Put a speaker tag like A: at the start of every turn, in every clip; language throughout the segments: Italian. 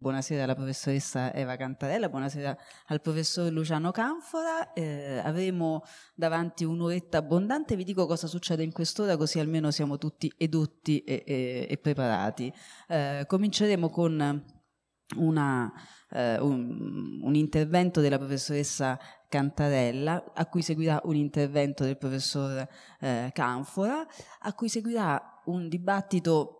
A: Buonasera alla professoressa Eva Cantarella, buonasera al professor Luciano Canfora. Eh, avremo davanti un'oretta abbondante, vi dico cosa succede in quest'ora così almeno siamo tutti edotti e, e, e preparati. Eh, cominceremo con una, eh, un, un intervento della professoressa Cantarella, a cui seguirà un intervento del professor eh, Canfora, a cui seguirà un dibattito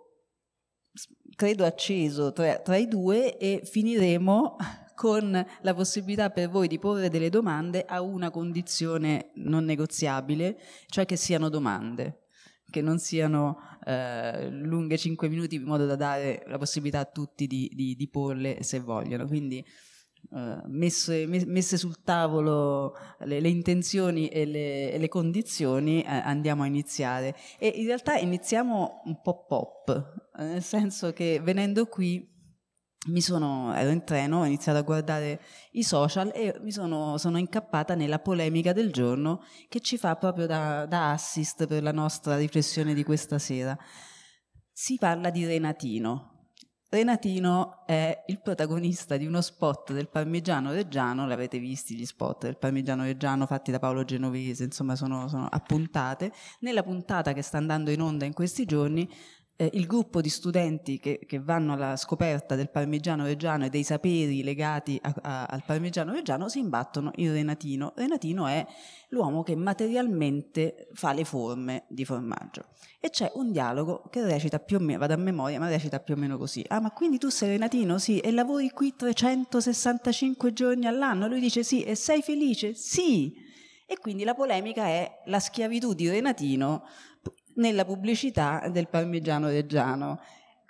A: credo acceso tra, tra i due e finiremo con la possibilità per voi di porre delle domande a una condizione non negoziabile, cioè che siano domande che non siano eh, lunghe 5 minuti in modo da dare la possibilità a tutti di, di, di porle se vogliono. Quindi eh, messe, messe, sul tavolo le, le intenzioni e le, e le condizioni, eh, andiamo a iniziare. E in realtà iniziamo un po' pop, eh, nel senso che venendo qui mi sono, ero in treno, ho iniziato a guardare i social e mi sono, sono incappata nella polemica del giorno che ci fa proprio da, da, assist per la nostra riflessione di questa sera. Si parla di Renatino. Renatino è il protagonista di uno spot del Parmigiano Reggiano, l'avete visti gli spot del Parmigiano Reggiano fatti da Paolo Genovese, insomma sono, sono appuntate, nella puntata che sta andando in onda in questi giorni eh, il gruppo di studenti che, che, vanno alla scoperta del parmigiano reggiano e dei saperi legati a, a, al parmigiano reggiano si imbattono in Renatino. Renatino è l'uomo che materialmente fa le forme di formaggio. E c'è un dialogo che recita più o meno, vado a memoria, ma recita più o meno così. Ah, ma quindi tu sei Renatino? Sì. E lavori qui 365 giorni all'anno? Lui dice sì. E sei felice? Sì. E quindi la polemica è la schiavitù di Renatino nella pubblicità del parmigiano reggiano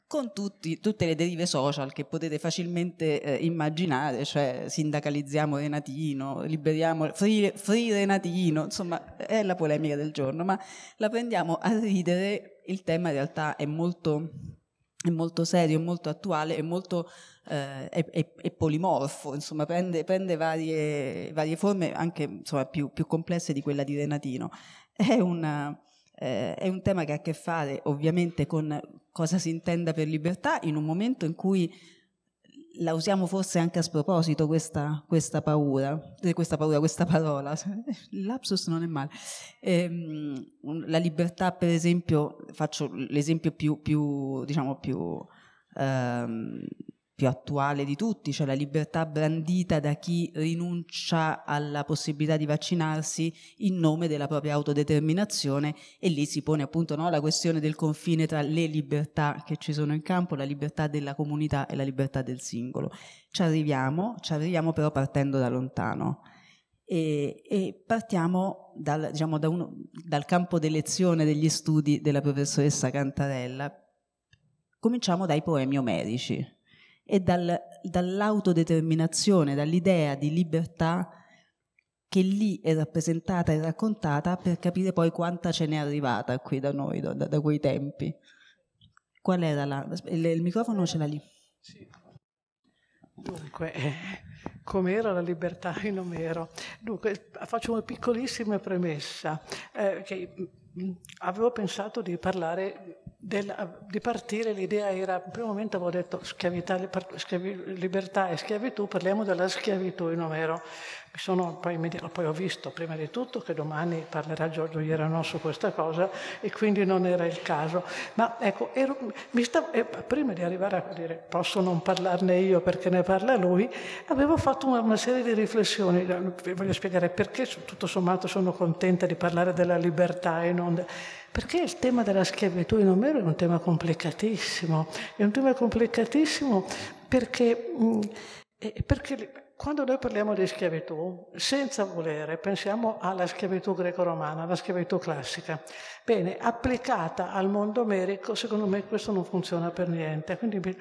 A: con tutti, tutte le derive social che potete facilmente eh, immaginare, cioè sindacalizziamo Renatino, liberiamo free, free, Renatino, insomma è la polemica del giorno, ma la prendiamo a ridere, il tema in realtà è molto, è molto serio, molto attuale, è molto eh, è, è, è, polimorfo, insomma prende, prende varie, varie, forme anche insomma, più, più complesse di quella di Renatino. È una eh, è un tema che ha a che fare ovviamente con cosa si intenda per libertà in un momento in cui la usiamo forse anche a sproposito questa, questa paura, eh, questa paura, questa parola, l'apsus non è male. Ehm, la libertà, per esempio, faccio l'esempio più, più diciamo, più ehm, più attuale di tutti, cioè la libertà brandita da chi rinuncia alla possibilità di vaccinarsi in nome della propria autodeterminazione e lì si pone appunto no, la questione del confine tra le libertà che ci sono in campo, la libertà della comunità e la libertà del singolo. Ci arriviamo, ci arriviamo però partendo da lontano. E, e partiamo dal, diciamo, da uno, dal campo d'elezione degli studi della professoressa Cantarella. Cominciamo dai poemi omerici e dal, dall'autodeterminazione, dall'idea di libertà che lì è rappresentata e raccontata per capire poi quanta ce n'è arrivata qui da noi, da, da quei tempi. Qual era la... Il, il microfono ce l'ha lì. Sì.
B: Dunque, eh,
A: com'era la libertà
B: in Omero? Dunque, faccio una piccolissima premessa. Eh, che avevo pensato di parlare, del, di partire, l'idea era, in un momento avevo detto schiavità, schiavi, libertà e schiavitù, parliamo della schiavitù in Omero. Sono, poi, poi, ho visto prima di tutto che domani parlerà Giorgio Ierano su questa cosa e quindi non era il caso. Ma ecco, ero, stavo, eh, prima di arrivare a dire posso non parlarne io perché ne parla lui, avevo fatto una, una serie di riflessioni, voglio spiegare perché tutto sommato sono contenta di parlare della libertà in in onda. Perché il tema della schiavitù in Omero è un tema complicatissimo, è un tema complicatissimo perché, mm, eh, perché quando noi parliamo di schiavitù, senza volere, pensiamo alla schiavitù greco-romana, alla schiavitù classica. Bene, applicata al mondo omerico, secondo me questo non funziona per niente. Quindi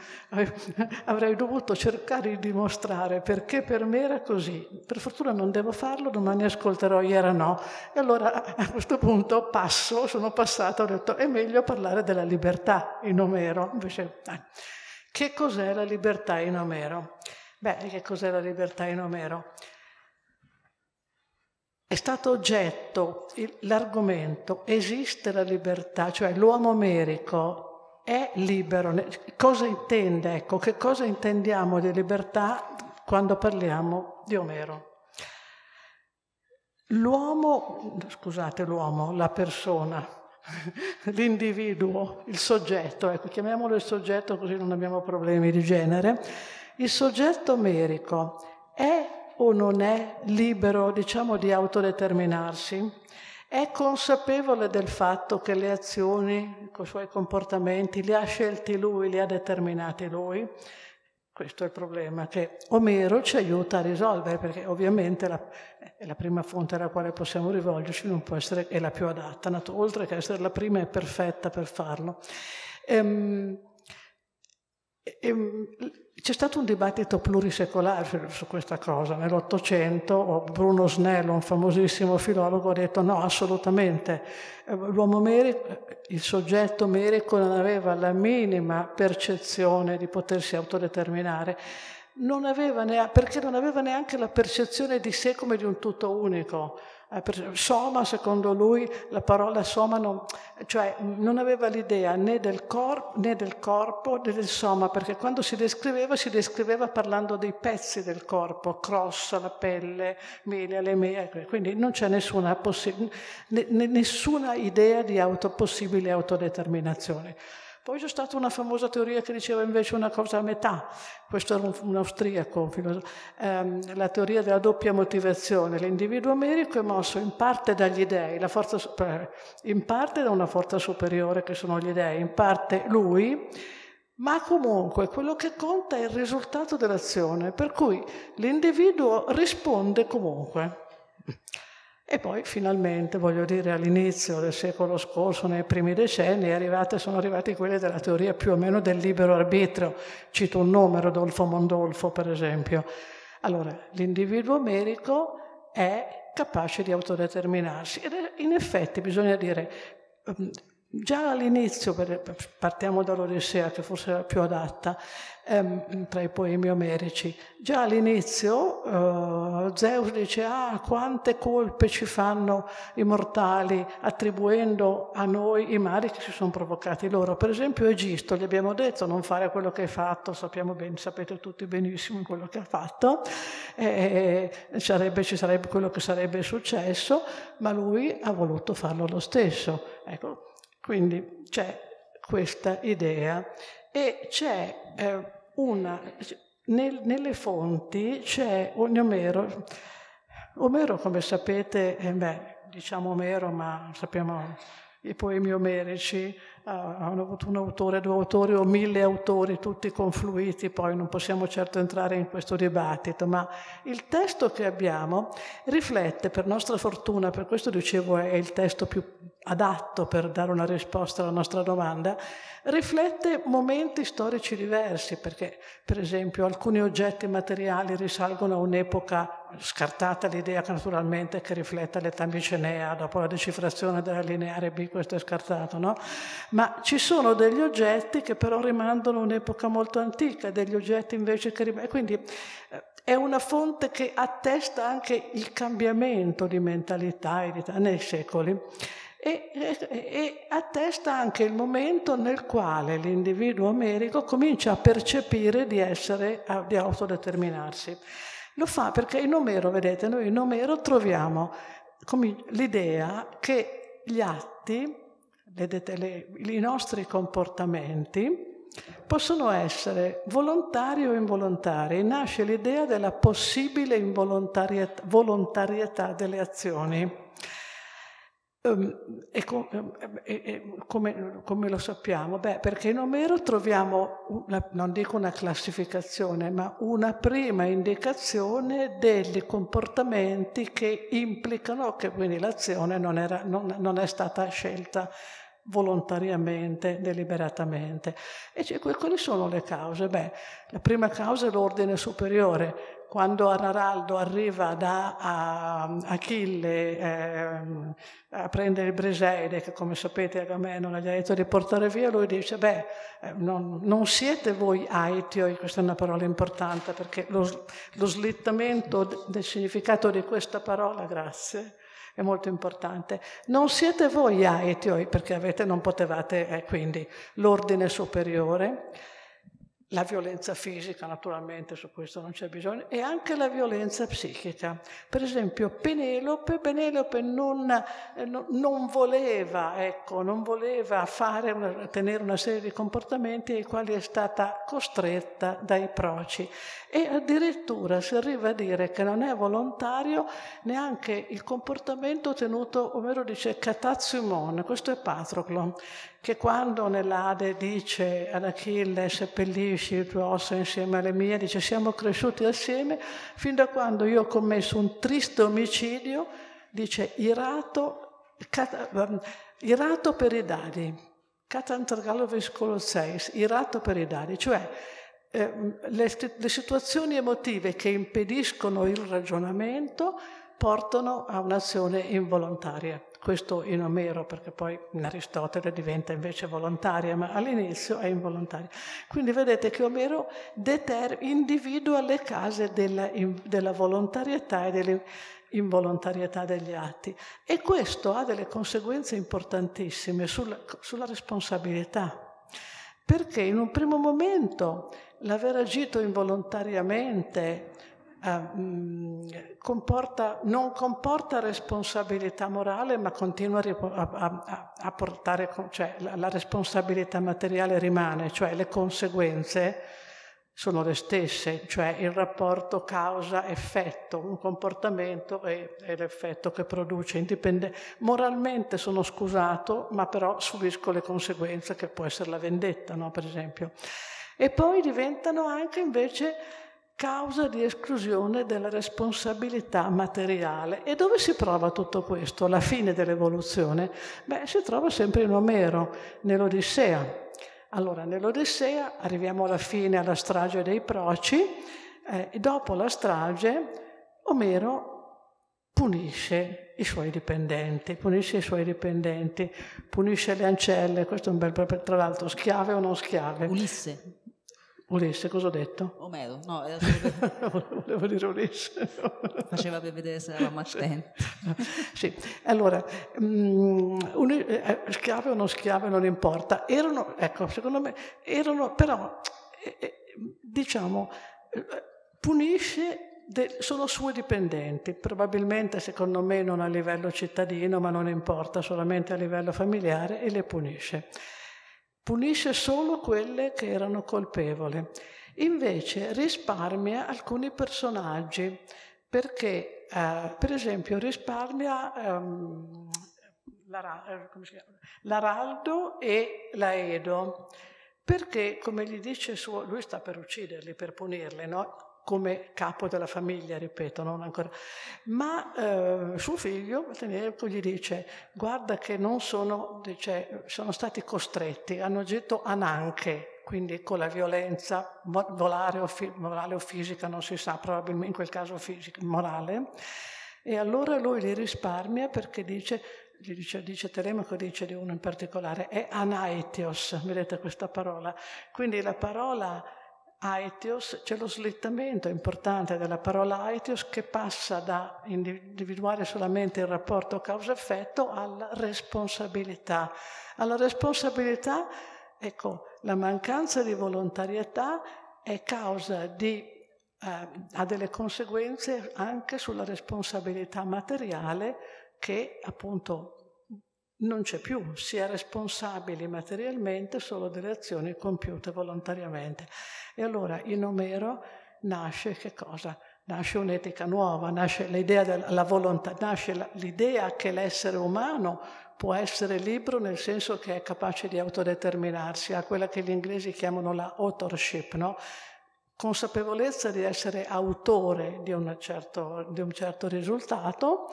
B: avrei dovuto cercare di dimostrare perché per me era così. Per fortuna non devo farlo, domani ascolterò, ieri no. E allora a questo punto passo, sono passata, ho detto è meglio parlare della libertà in Omero. Invece, che cos'è la libertà in Omero? Beh, che cos'è la libertà in Omero? È stato oggetto l'argomento esiste la libertà, cioè l'uomo omerico è libero. Cosa intende? Ecco, che cosa intendiamo di libertà quando parliamo di Omero? L'uomo, scusate l'uomo, la persona, l'individuo, il soggetto, ecco, chiamiamolo il soggetto così non abbiamo problemi di genere il soggetto merico è o non è libero, diciamo, di autodeterminarsi? È consapevole del fatto che le azioni, i suoi comportamenti, li ha scelti lui, li ha determinati lui? Questo è il problema che Omero ci aiuta a risolvere, perché ovviamente la, eh, la prima fonte alla quale possiamo rivolgerci non può essere, è la più adatta, oltre che essere la prima è perfetta per farlo. Ehm, ehm, c'è stato un dibattito plurisecolare su questa cosa. Nell'Ottocento oh, Bruno Snello, un famosissimo filologo, ha detto no, assolutamente, eh, l'uomo merico, il soggetto merico non aveva la minima percezione di potersi autodeterminare, non aveva neanche, perché non aveva neanche la percezione di sé come di un tutto unico. Eh, soma, secondo lui, la parola soma non, cioè, non aveva l'idea né del, cor- né del corpo né del soma, perché quando si descriveva si descriveva parlando dei pezzi del corpo, crossa, la pelle, melia, le mele, ecco, quindi non c'è nessuna, possi- n- nessuna idea di possibile autodeterminazione. Poi c'è stata una famosa teoria che diceva invece una cosa a metà, questo era un, un austriaco, ehm, la teoria della doppia motivazione. L'individuo americo è mosso in parte dagli dei, forza, in parte da una forza superiore che sono gli dèi, in parte lui, ma comunque quello che conta è il risultato dell'azione, per cui l'individuo risponde comunque. E poi finalmente, voglio dire, all'inizio del secolo scorso, nei primi decenni, arrivate, sono arrivati quelli della teoria più o meno del libero arbitrio. Cito un nome, Rodolfo Mondolfo, per esempio. Allora, l'individuo merico è capace di autodeterminarsi ed in effetti bisogna dire, ehm, già all'inizio, partiamo dall'Odissea che forse è la più adatta, ehm, tra i poemi omerici. Già all'inizio eh, Zeus dice, ah, quante colpe ci fanno i mortali attribuendo a noi i mali che ci sono provocati loro. Per esempio Egisto, gli abbiamo detto non fare quello che hai fatto, sappiamo bene, sapete tutti benissimo quello che ha fatto, e, sarebbe, ci sarebbe quello che sarebbe successo, ma lui ha voluto farlo lo stesso. Ecco, quindi c'è questa idea e c'è eh, una, nel, nelle fonti c'è un Omero. Omero, come sapete, eh beh, diciamo Omero, ma sappiamo i poemi omerici, Ah, hanno avuto un autore, due autori o mille autori, tutti confluiti, poi non possiamo certo entrare in questo dibattito, ma il testo che abbiamo riflette, per nostra fortuna, per questo dicevo è il testo più adatto per dare una risposta alla nostra domanda, riflette momenti storici diversi, perché per esempio alcuni oggetti materiali risalgono a un'epoca scartata l'idea che naturalmente che rifletta l'età micenea, dopo la decifrazione della lineare B questo è scartato, no? Ma ci sono degli oggetti che però rimandano un'epoca molto antica, degli oggetti invece che rimandano... Quindi eh, è una fonte che attesta anche il cambiamento di mentalità nei secoli. E, e, e, attesta anche il momento nel quale l'individuo americo comincia a percepire di essere, di autodeterminarsi. Lo fa perché in Omero, vedete, noi in Omero troviamo l'idea che gli atti, vedete, le, i nostri comportamenti, possono essere volontari o involontari. Nasce l'idea della possibile volontarietà delle azioni. Ehm, e come, ehm, e come, come, lo sappiamo? Beh, perché in Omero troviamo, una, non dico una classificazione, ma una prima indicazione dei comportamenti che implicano che quindi l'azione non, era, non, non è stata scelta volontariamente, deliberatamente. E cioè, quali sono le cause? Beh, la prima causa è l'ordine superiore. Quando Arnaldo arriva da a, Achille eh, a prendere il Briseide, che come sapete Agamemnon gli ha detto di portare via, lui dice, beh, eh, non, non siete voi aitioi, questa è una parola importante perché lo, lo slittamento del significato di questa parola, grazie, è molto importante. Non siete voi aetioi perché avete, non potevate, eh, quindi l'ordine superiore, la violenza fisica, naturalmente su questo non c'è bisogno, e anche la violenza psichica. Per esempio Penelope, Penelope non, eh, non, voleva, ecco, non voleva una, tenere una serie di comportamenti ai quali è stata costretta dai proci e addirittura si arriva a dire che non è volontario neanche il comportamento tenuto, Omero dice, catazumon, questo è Patroclo, che quando nell'Ade dice ad Achille seppellisci il tuo osso insieme alle mie, dice siamo cresciuti assieme fin da quando io ho commesso un triste omicidio, dice irato, cata, ehm, irato per i dadi, catantragalovis colosseis, irato per i dadi, cioè eh, le, le situazioni emotive che impediscono il ragionamento portano a un'azione involontaria questo in Omero perché poi in Aristotele diventa invece volontaria, ma all'inizio è involontaria. Quindi vedete che Omero deter- individua le case della, in, della volontarietà e dell'involontarietà degli atti e questo ha delle conseguenze importantissime sulla, sulla, responsabilità perché in un primo momento l'aver agito involontariamente eh, mm, comporta, non comporta responsabilità morale, ma continua a, a, a portare, cioè la, la responsabilità materiale rimane, cioè le conseguenze sono le stesse, cioè il rapporto causa-effetto, un comportamento e, l'effetto che produce. Indipende. Moralmente sono scusato, ma però subisco le conseguenze che può essere la vendetta, no? per esempio. E poi diventano anche invece causa di esclusione della responsabilità materiale. E dove si trova tutto questo la fine dell'evoluzione? Beh, si trova sempre in Omero, nell'Odissea. Allora, nell'Odissea arriviamo alla fine, alla strage dei proci, eh, e dopo la strage Omero punisce i suoi dipendenti, punisce i suoi dipendenti, punisce le ancelle, questo è un bel, tra l'altro, schiave o non schiave. Ulisse. Ulisse, cosa ho detto?
A: Omero, no, era solo... volevo dire Ulisse. Faceva per vedere se era attenti.
B: sì, allora, um, schiave o non schiave non importa, erano, ecco, secondo me, erano, però, eh, eh, diciamo, punisce, de, sono sue dipendenti, probabilmente, secondo me, non a livello cittadino, ma non importa, solamente a livello familiare, e le punisce punisce solo quelle che erano colpevoli, invece risparmia alcuni personaggi perché eh, per esempio risparmia ehm, eh, l'Araldo e l'Aedo perché come gli dice suo, lui sta per ucciderli, per punirli, no? come capo della famiglia, ripeto, non ancora. Ma eh, suo figlio, Tenerco, gli dice, guarda che non sono, dice, sono stati costretti, hanno agito ananche, quindi con la violenza volare o, fi- morale o fisica, non si sa, probabilmente in quel caso fisica, morale. E allora lui li risparmia perché dice, dice, dice Telemaco dice di uno in particolare, è anaitios, vedete questa parola. Quindi la parola aetios, c'è lo slittamento importante della parola aetios che passa da individuare solamente il rapporto causa-effetto alla responsabilità. Alla responsabilità, ecco, la mancanza di volontarietà è causa di eh, ha delle conseguenze anche sulla responsabilità materiale che appunto non c'è più, si è responsabili materialmente solo delle azioni compiute volontariamente. E allora in Omero nasce che cosa? Nasce un'etica nuova, nasce l'idea della volontà, nasce l'idea che l'essere umano può essere libero nel senso che è capace di autodeterminarsi, ha quella che gli inglesi chiamano la authorship, no? consapevolezza di essere autore di, certo, di un certo risultato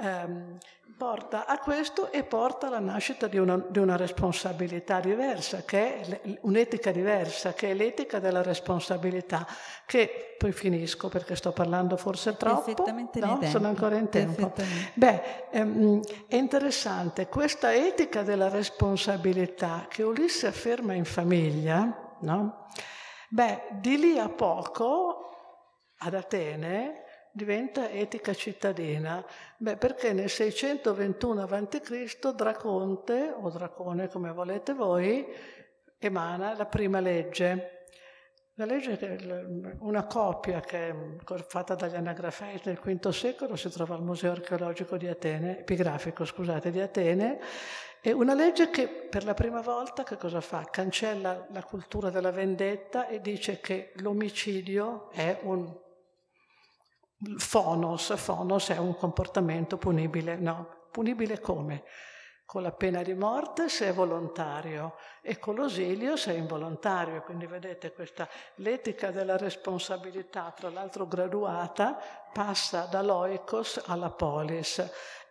B: ehm, porta a questo e porta alla nascita di una, di una responsabilità diversa, che è un'etica diversa, che è l'etica della responsabilità, che poi finisco perché sto parlando forse troppo, no? sono ancora in tempo. Beh, ehm, è interessante questa etica della responsabilità che Ulisse afferma in famiglia, no? Beh, di lì a poco ad Atene diventa etica cittadina? Beh, perché nel 621 a.C. Draconte, o Dracone come volete voi, emana la prima legge. La legge è una copia che è fatta dagli anagrafei nel V secolo, si trova al Museo archeologico di Atene, epigrafico scusate, di Atene, è una legge che per la prima volta che cosa fa? Cancella la cultura della vendetta e dice che l'omicidio è un Fonos, fonos è un comportamento punibile, no? Punibile come? Con la pena di morte se è volontario e con l'osilio se è involontario. Quindi vedete questa l'etica della responsabilità, tra l'altro graduata, passa da loicos alla polis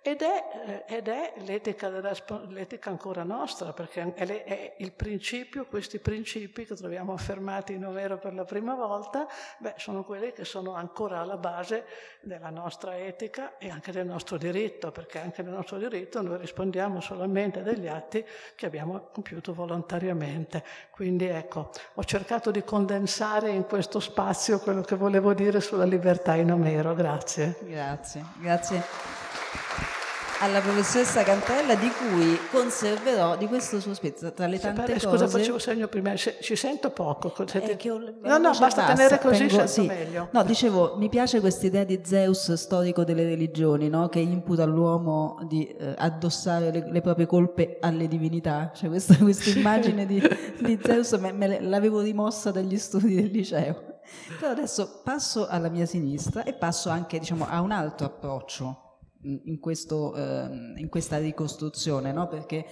B: ed è, eh, ed è l'etica, della, l'etica, ancora nostra, perché è, il principio, questi principi che troviamo affermati in Omero per la prima volta, beh, sono quelli che sono ancora alla base della nostra etica e anche del nostro diritto, perché anche nel nostro diritto noi rispondiamo solamente degli atti che abbiamo compiuto volontariamente. Quindi ecco, ho cercato di condensare in questo spazio quello che volevo dire sulla libertà in Omero. Grazie.
A: Grazie, grazie alla professoressa Cantella di cui conserverò di questo suo spezzo tra le tante cose scusa facevo segno prima ci sento poco eh,
B: ho, no no basta passa, tenere così tengo, sì. meglio no
A: dicevo mi piace questa idea di Zeus storico delle religioni no? che imputa all'uomo di eh, addossare le, le, proprie colpe alle divinità cioè questa, questa immagine di, di, Zeus me, me l'avevo rimossa dagli studi del liceo però adesso passo alla mia sinistra e passo anche diciamo, a un altro approccio in, questo, ehm, in questa ricostruzione, no? perché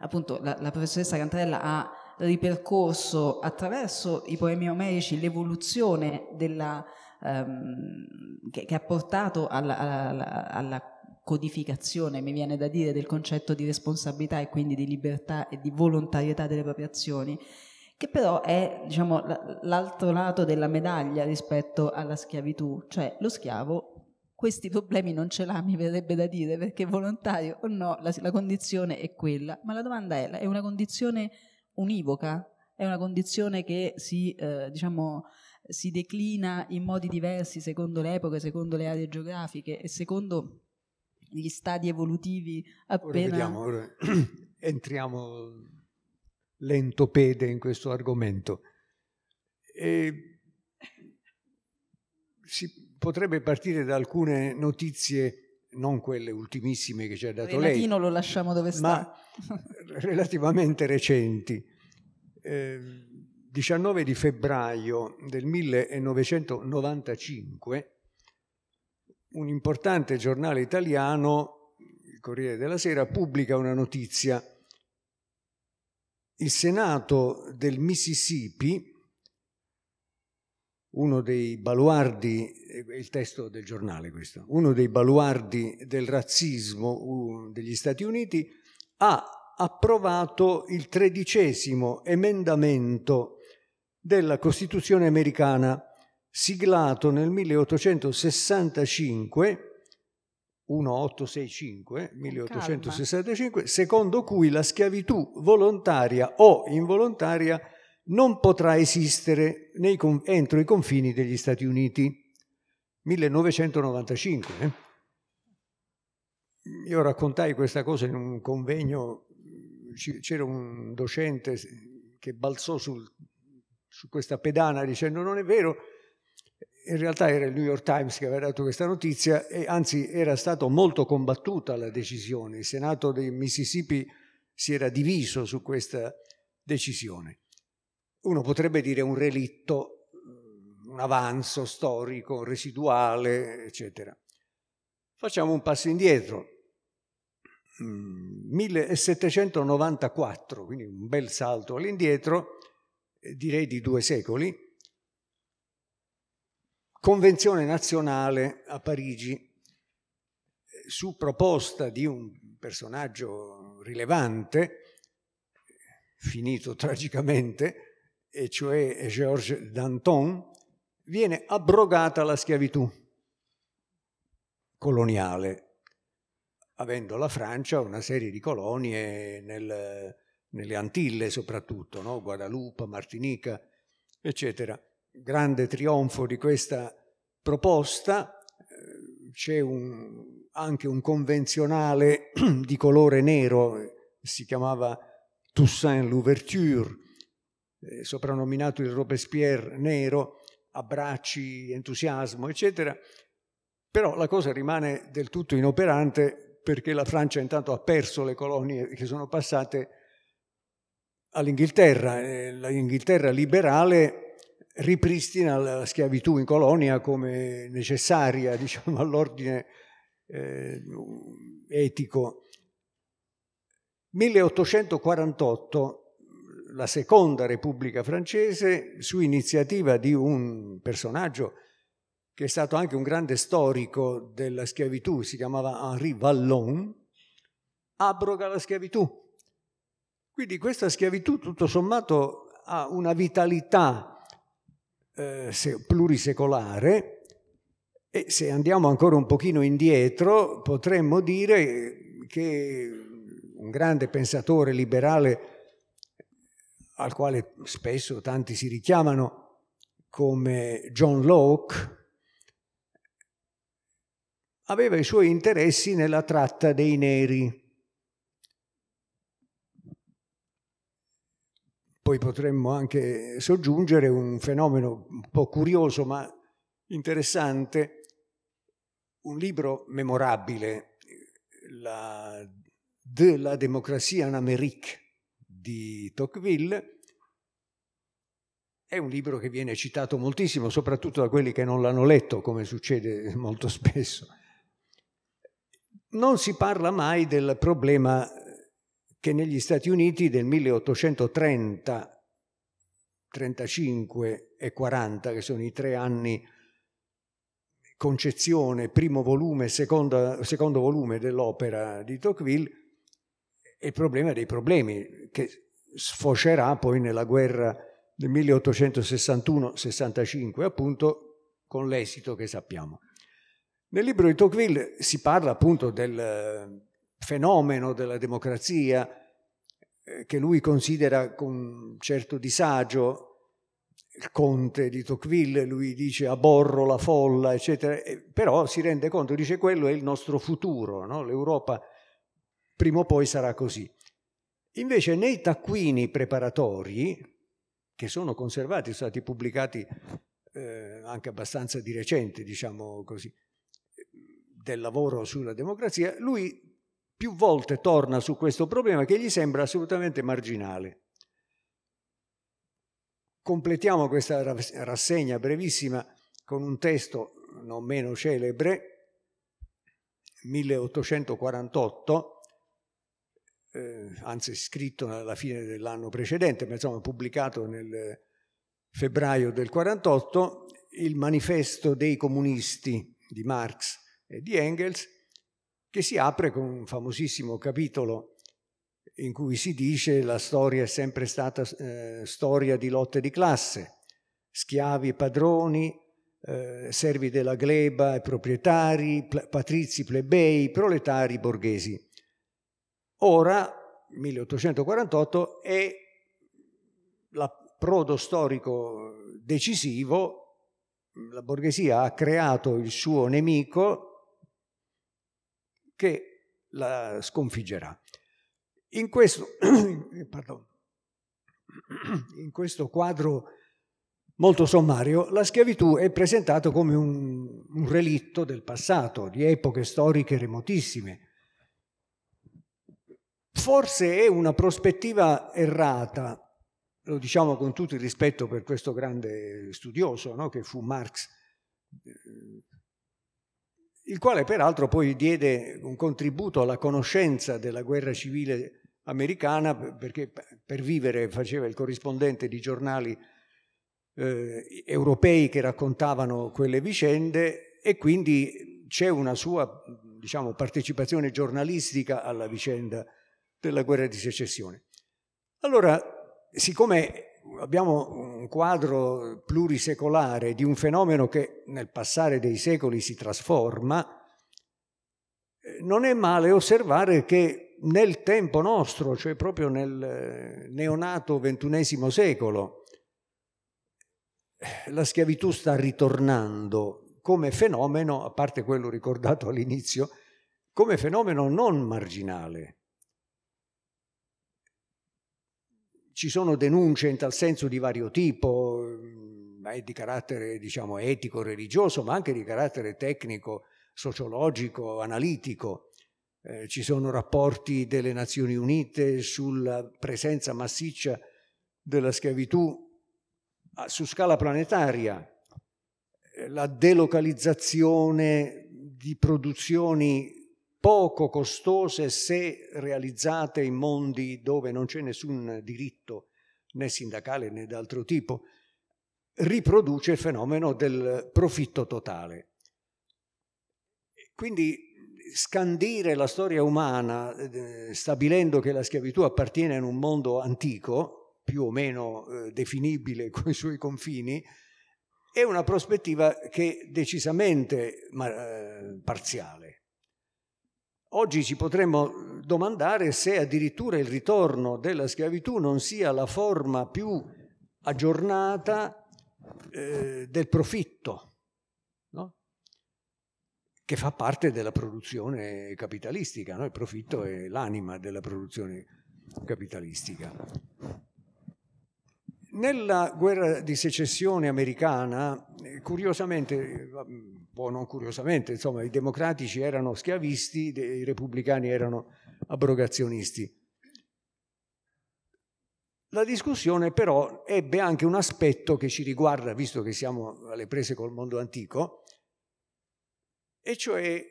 A: appunto la, la professoressa Cantarella ha ripercorso attraverso i poemi omerici l'evoluzione della, ehm, che, che, ha portato alla, alla, alla, codificazione, mi viene da dire, del concetto di responsabilità e quindi di libertà e di volontarietà delle proprie azioni, che però è diciamo, l'altro lato della medaglia rispetto alla schiavitù, cioè lo schiavo questi problemi non ce l'ha, mi verrebbe da dire, perché volontario o no, la, la condizione è quella. Ma la domanda è, è una condizione univoca? È una condizione che si, eh, diciamo, si declina in modi diversi secondo le epoche, secondo le aree geografiche e secondo gli stadi evolutivi appena... Ora vediamo,
C: ora entriamo lentopede in questo argomento. E si, potrebbe partire da alcune notizie, non quelle ultimissime che ci ha dato Renatino lei. Renatino
A: lo lasciamo dove sta. Ma
C: relativamente recenti. Eh, 19 di febbraio del 1995 un importante giornale italiano, il Corriere della Sera, pubblica una notizia. Il Senato del Mississippi uno dei baluardi, eh, il testo del giornale questo, uno dei baluardi del razzismo degli Stati Uniti, ha approvato il tredicesimo emendamento della Costituzione americana, siglato nel 1865, 1865, 1865 secondo cui la schiavitù volontaria o involontaria non potrà esistere nei, entro i confini degli Stati Uniti. 1995. Eh? Io raccontai questa cosa in un convegno, c'era un docente che balzò sul, su questa pedana dicendo non è vero, in realtà era il New York Times che aveva dato questa notizia e anzi era stata molto combattuta la decisione, il Senato del Mississippi si era diviso su questa decisione uno potrebbe dire un relitto, mm, un avanzo storico, residuale, eccetera. Facciamo un passo indietro. 1794, mm, quindi un bel salto all'indietro, eh, direi di due secoli, convenzione nazionale a Parigi eh, su proposta di un personaggio rilevante, finito tragicamente, e cioè Georges Danton, viene abrogata la schiavitù coloniale, avendo la Francia una serie di colonie nel, nelle Antille soprattutto, no? Guadalupe, Martinica, eccetera. Grande trionfo di questa proposta, eh, c'è un, anche un convenzionale di colore nero, si chiamava Toussaint Louverture, eh, soprannominato il Robespierre nero, abbracci, entusiasmo, eccetera, però la cosa rimane del tutto inoperante perché la Francia intanto ha perso le colonie che sono passate all'Inghilterra. Eh, L'Inghilterra liberale ripristina la schiavitù in colonia come necessaria diciamo, all'ordine eh, etico. 1848 la seconda Repubblica francese su iniziativa di un personaggio che è stato anche un grande storico della schiavitù, si chiamava Henri Vallon, abroga la schiavitù. Quindi questa schiavitù tutto sommato ha una vitalità eh, plurisecolare e se andiamo ancora un pochino indietro potremmo dire che un grande pensatore liberale al quale spesso tanti si richiamano, come John Locke, aveva i suoi interessi nella tratta dei neri. Poi potremmo anche soggiungere un fenomeno un po' curioso ma interessante, un libro memorabile, la, De la democrazia en Amérique, di Tocqueville, è un libro che viene citato moltissimo, soprattutto da quelli che non l'hanno letto, come succede molto spesso. Non si parla mai del problema che negli Stati Uniti del 1830, 35 e 40, che sono i tre anni concezione, primo volume, seconda, secondo volume dell'opera di Tocqueville, il problema dei problemi che sfocerà poi nella guerra del 1861-65 appunto con l'esito che sappiamo. Nel libro di Tocqueville si parla appunto del eh, fenomeno della democrazia eh, che lui considera con un certo disagio il conte di Tocqueville, lui dice aborro la folla, eccetera, però si rende conto, dice quello è il nostro futuro, no? l'Europa prima o poi sarà così. Invece nei taccuini preparatori, che sono conservati, sono stati pubblicati eh, anche abbastanza di recente, diciamo così, del lavoro sulla democrazia, lui più volte torna su questo problema che gli sembra assolutamente marginale. Completiamo questa rassegna brevissima con un testo non meno celebre, 1848, eh, anzi scritto alla fine dell'anno precedente, ma insomma pubblicato nel febbraio del 48, il manifesto dei comunisti di Marx e di Engels, che si apre con un famosissimo capitolo in cui si dice la storia è sempre stata eh, storia di lotte di classe, schiavi e padroni, eh, servi della gleba e proprietari, patrizi, plebei, proletari, borghesi. Ora, 1848, è l'approdo storico decisivo, la borghesia ha creato il suo nemico che la sconfiggerà. In questo, pardon, in questo quadro molto sommario, la schiavitù è presentata come un, un relitto del passato, di epoche storiche remotissime, Forse è una prospettiva errata, lo diciamo con tutto il rispetto per questo grande studioso no? che fu Marx, eh, il quale peraltro poi diede un contributo alla conoscenza della guerra civile americana perché per vivere faceva il corrispondente di giornali eh, europei che raccontavano quelle vicende e quindi c'è una sua diciamo, partecipazione giornalistica alla vicenda della guerra di secessione. Allora, siccome abbiamo un quadro plurisecolare di un fenomeno che nel passare dei secoli si trasforma, eh, non è male osservare che nel tempo nostro, cioè proprio nel eh, neonato ventunesimo secolo, eh, la schiavitù sta ritornando come fenomeno, a parte quello ricordato all'inizio, come fenomeno non marginale. Ci sono denunce in tal senso di vario tipo, ehm, ma è di carattere diciamo, etico, religioso, ma anche di carattere tecnico, sociologico, analitico. Eh, ci sono rapporti delle Nazioni Unite sulla presenza massiccia della schiavitù ah, su scala planetaria, eh, la delocalizzazione di produzioni poco costose se realizzate in mondi dove non c'è nessun diritto né sindacale né d'altro tipo, riproduce il fenomeno del profitto totale. Quindi scandire la storia umana eh, stabilendo che la schiavitù appartiene a un mondo antico, più o meno eh, definibile con i suoi confini, è una prospettiva che è decisamente ma, eh, parziale. Oggi ci potremmo domandare se addirittura il ritorno della schiavitù non sia la forma più aggiornata eh, del profitto, no? che fa parte della produzione capitalistica, no? il profitto è l'anima della produzione capitalistica. Nella guerra di secessione americana, eh, curiosamente, eh, o non curiosamente, insomma, i democratici erano schiavisti, i repubblicani erano abrogazionisti. La discussione però ebbe anche un aspetto che ci riguarda, visto che siamo alle prese col mondo antico, e cioè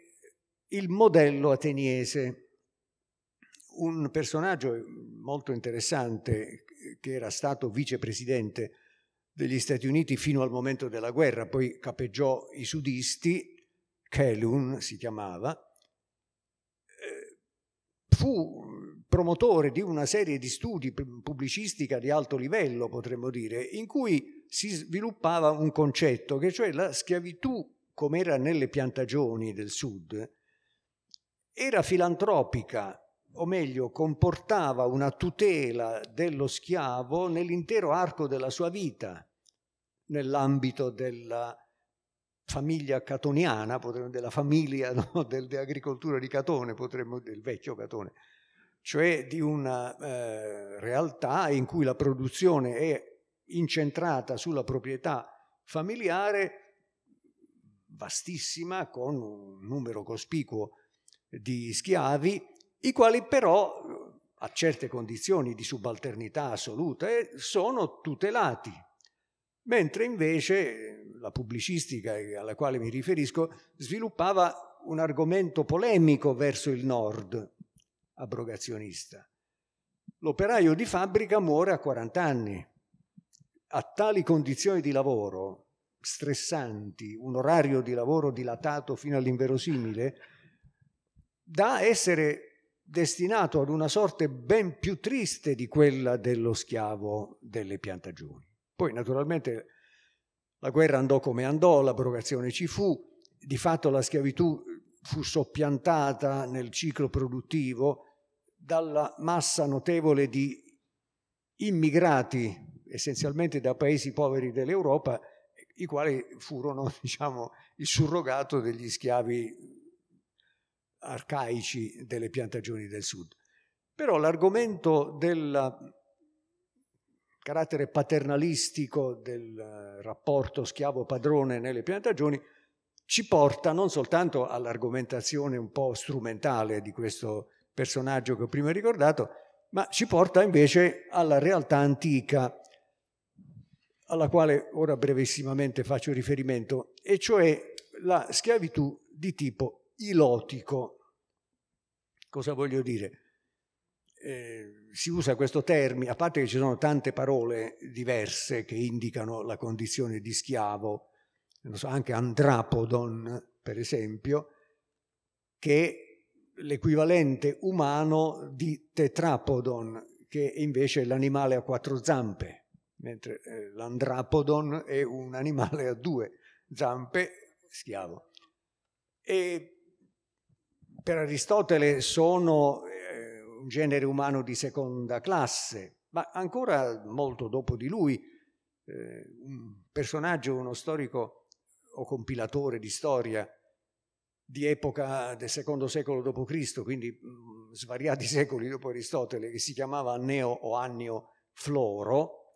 C: il modello ateniese. Un personaggio molto interessante che era stato vicepresidente degli Stati Uniti fino al momento della guerra, poi capeggiò i sudisti, Kelun si chiamava, eh, fu promotore di una serie di studi pubblicistica di alto livello, potremmo dire, in cui si sviluppava un concetto che cioè la schiavitù come era nelle piantagioni del sud era filantropica o meglio, comportava una tutela dello schiavo nell'intero arco della sua vita, nell'ambito della famiglia catoniana, potremmo, della famiglia no, dell'agricoltura di Catone, potremmo del vecchio Catone, cioè di una eh, realtà in cui la produzione è incentrata sulla proprietà familiare vastissima, con un numero cospicuo di schiavi i quali però eh, a certe condizioni di subalternità assoluta sono tutelati, mentre invece eh, la pubblicistica eh, alla quale mi riferisco sviluppava un argomento polemico verso il nord abrogazionista. L'operaio di fabbrica muore a 40 anni. A tali condizioni di lavoro stressanti, un orario di lavoro dilatato fino all'inverosimile, da essere destinato ad una sorte ben più triste di quella dello schiavo delle piantagioni. Poi naturalmente la guerra andò come andò, l'abrogazione ci fu, di fatto la schiavitù fu soppiantata nel ciclo produttivo dalla massa notevole di immigrati, essenzialmente da paesi poveri dell'Europa, i quali furono diciamo, il surrogato degli schiavi arcaici delle piantagioni del sud. Però l'argomento del carattere paternalistico del rapporto schiavo-padrone nelle piantagioni ci porta non soltanto all'argomentazione un po' strumentale di questo personaggio che ho prima ricordato, ma ci porta invece alla realtà antica alla quale ora brevissimamente faccio riferimento, e cioè la schiavitù di tipo ilotico. Cosa voglio dire? Eh, si usa questo termine, a parte che ci sono tante parole diverse che indicano la condizione di schiavo, so, anche andrapodon, per esempio, che è l'equivalente umano di tetrapodon, che è invece è l'animale a quattro zampe, mentre eh, l'andrapodon è un animale a due zampe, schiavo. E per Aristotele sono eh, un genere umano di seconda classe, ma ancora molto dopo di lui, eh, un personaggio, uno storico o compilatore di storia di epoca del secondo secolo d.C., quindi mh, mm, svariati secoli dopo Aristotele, che si chiamava Anneo o Annio Floro,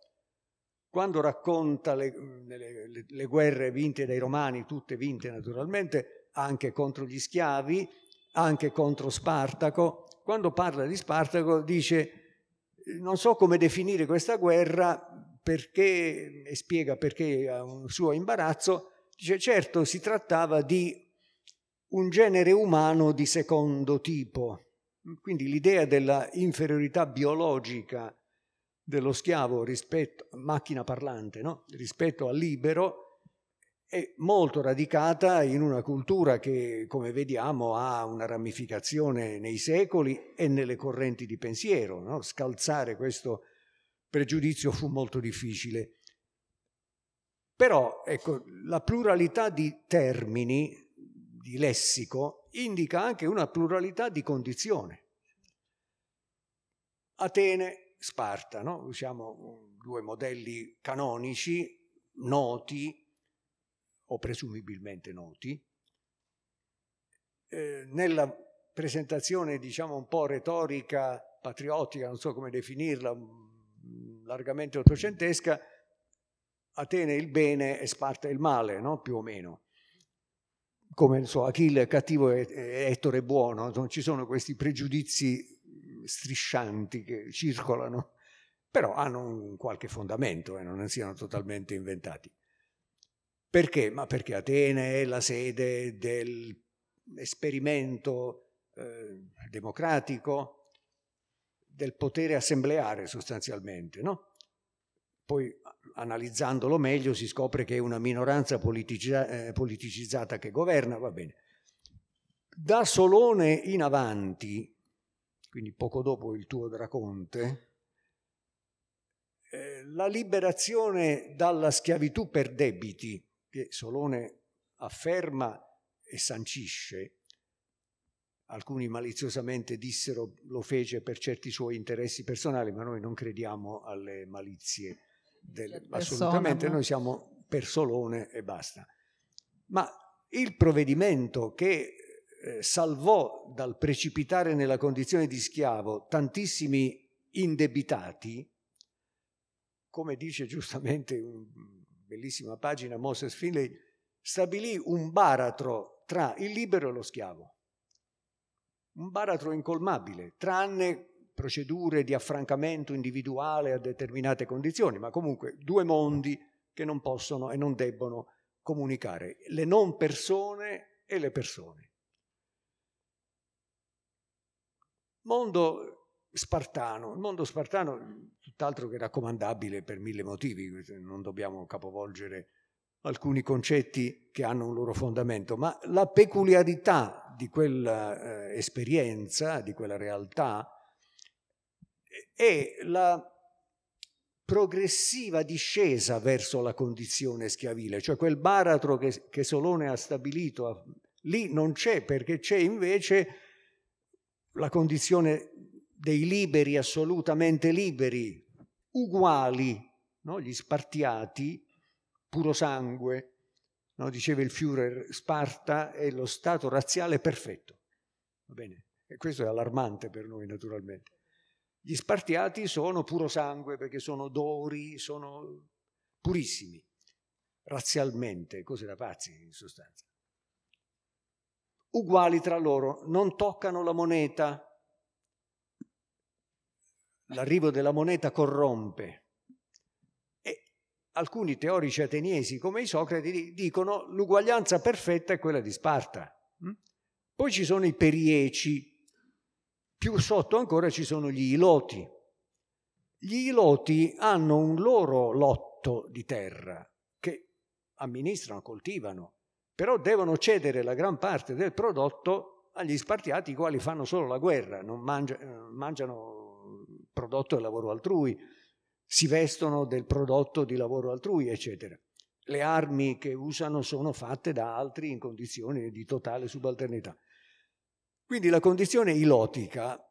C: quando racconta le, le, le, guerre vinte dai Romani, tutte vinte naturalmente, anche contro gli schiavi, anche contro Spartaco, quando parla di Spartaco dice non so come definire questa guerra perché, e spiega perché ha un suo imbarazzo, dice certo si trattava di un genere umano di secondo tipo, quindi l'idea della inferiorità biologica dello schiavo rispetto, macchina parlante, no? rispetto al libero, è molto radicata in una cultura che, come vediamo, ha una ramificazione nei secoli e nelle correnti di pensiero. No? Scalzare questo pregiudizio fu molto difficile. Però ecco, la pluralità di termini, di lessico, indica anche una pluralità di condizioni. Atene, Sparta, no? usiamo due modelli canonici noti o presumibilmente noti, eh, nella presentazione diciamo un po' retorica, patriottica, non so come definirla, mm, largamente ottocentesca, Atene il bene e Sparta il male, no? più o meno. Come so, Achille è cattivo e Ettore è buono, non ci sono questi pregiudizi mm, striscianti che circolano, però hanno un qualche fondamento e eh, non siano totalmente inventati. Perché? Ma perché Atene è la sede dell'esperimento eh, democratico, del potere assembleare sostanzialmente, no? Poi analizzandolo meglio si scopre che è una minoranza politica, eh, politicizzata che governa, va bene. Da Solone in avanti, quindi poco dopo il tuo Draconte, eh, la liberazione dalla schiavitù per debiti che Solone afferma e sancisce, alcuni maliziosamente dissero lo fece per certi suoi interessi personali, ma noi non crediamo alle malizie del, cioè, assolutamente, noi siamo per Solone e basta. Ma il provvedimento che eh, salvò dal precipitare nella condizione di schiavo tantissimi indebitati, come dice giustamente un bellissima pagina Moses Finley, stabilì un baratro tra il libero e lo schiavo, un baratro incolmabile, tranne procedure di affrancamento individuale a determinate condizioni, ma comunque due mondi che non possono e non debbono comunicare, le non persone e le persone. Mondo spartano. Il mondo spartano, tutt'altro che raccomandabile per mille motivi, non dobbiamo capovolgere alcuni concetti che hanno un loro fondamento, ma la peculiarità di quella eh, esperienza, di quella realtà, è la progressiva discesa verso la condizione schiavile, cioè quel baratro che, che Solone ha stabilito lì non c'è perché c'è invece la condizione dei liberi assolutamente liberi, uguali, no? gli spartiati, puro sangue, no? diceva il Führer, Sparta è lo stato razziale perfetto. Va bene? E questo è allarmante per noi naturalmente. Gli spartiati sono puro sangue perché sono dori, sono purissimi, razzialmente, cose da pazzi in sostanza. Uguali tra loro, non toccano la moneta, l'arrivo della moneta corrompe. E alcuni teorici ateniesi come i Socrati dicono l'uguaglianza perfetta è quella di Sparta. Mm? Poi ci sono i perieci, più sotto ancora ci sono gli iloti. Gli iloti hanno un loro lotto di terra che amministrano, coltivano, però devono cedere la gran parte del prodotto agli spartiati, i quali fanno solo la guerra, non eh, mangiano, mangiano prodotto del lavoro altrui, si vestono del prodotto di lavoro altrui, eccetera. Le armi che usano sono fatte da altri in condizioni di totale subalternità. Quindi la condizione ilotica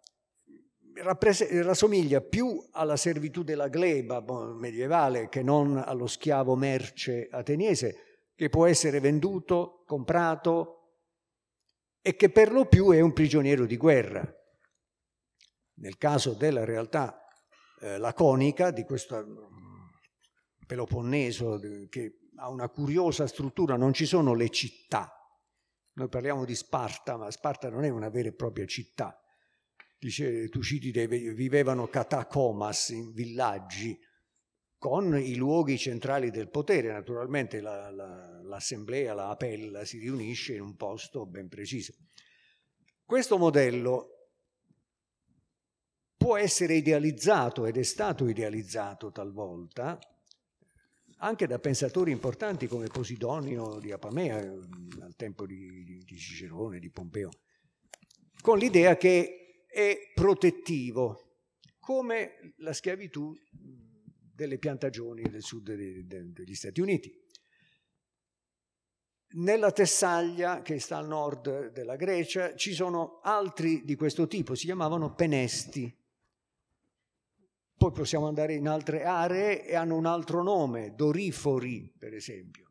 C: rassomiglia più alla servitù della gleba medievale che non allo schiavo merce ateniese, che può essere venduto, comprato e che per lo più è un prigioniero di guerra. Nel caso della realtà eh, laconica, di questo mm, Peloponneso che ha una curiosa struttura, non ci sono le città. Noi parliamo di Sparta, ma Sparta non è una vera e propria città. Dice Tucidide vivevano catacomas in villaggi con i luoghi centrali del potere, naturalmente la, la, l'assemblea, la apella si riunisce in un posto ben preciso. Questo modello può essere idealizzato ed è stato idealizzato talvolta anche da pensatori importanti come Posidonio di Apamea ehm, al tempo di, di Cicerone, di Pompeo, con l'idea che è protettivo, come la schiavitù delle piantagioni del sud degli Stati Uniti. Nella Tessaglia, che sta al nord della Grecia, ci sono altri di questo tipo, si chiamavano penesti poi possiamo andare in altre aree e hanno un altro nome, dorifori per esempio.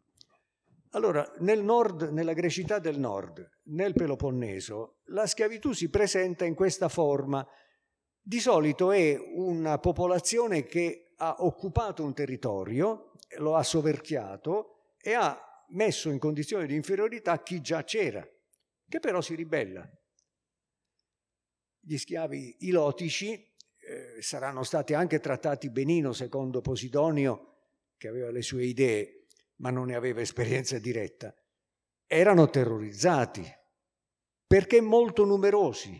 C: Allora, nel nord, nella grecità del nord, nel Peloponneso, la schiavitù si presenta in questa forma. Di solito è una popolazione che ha occupato un territorio, lo ha soverchiato e ha messo in condizione di inferiorità chi già c'era, che però si ribella. Gli schiavi ilotici eh, saranno stati anche trattati benino secondo Posidonio, che aveva le sue idee, ma non ne aveva esperienza diretta, erano terrorizzati perché molto numerosi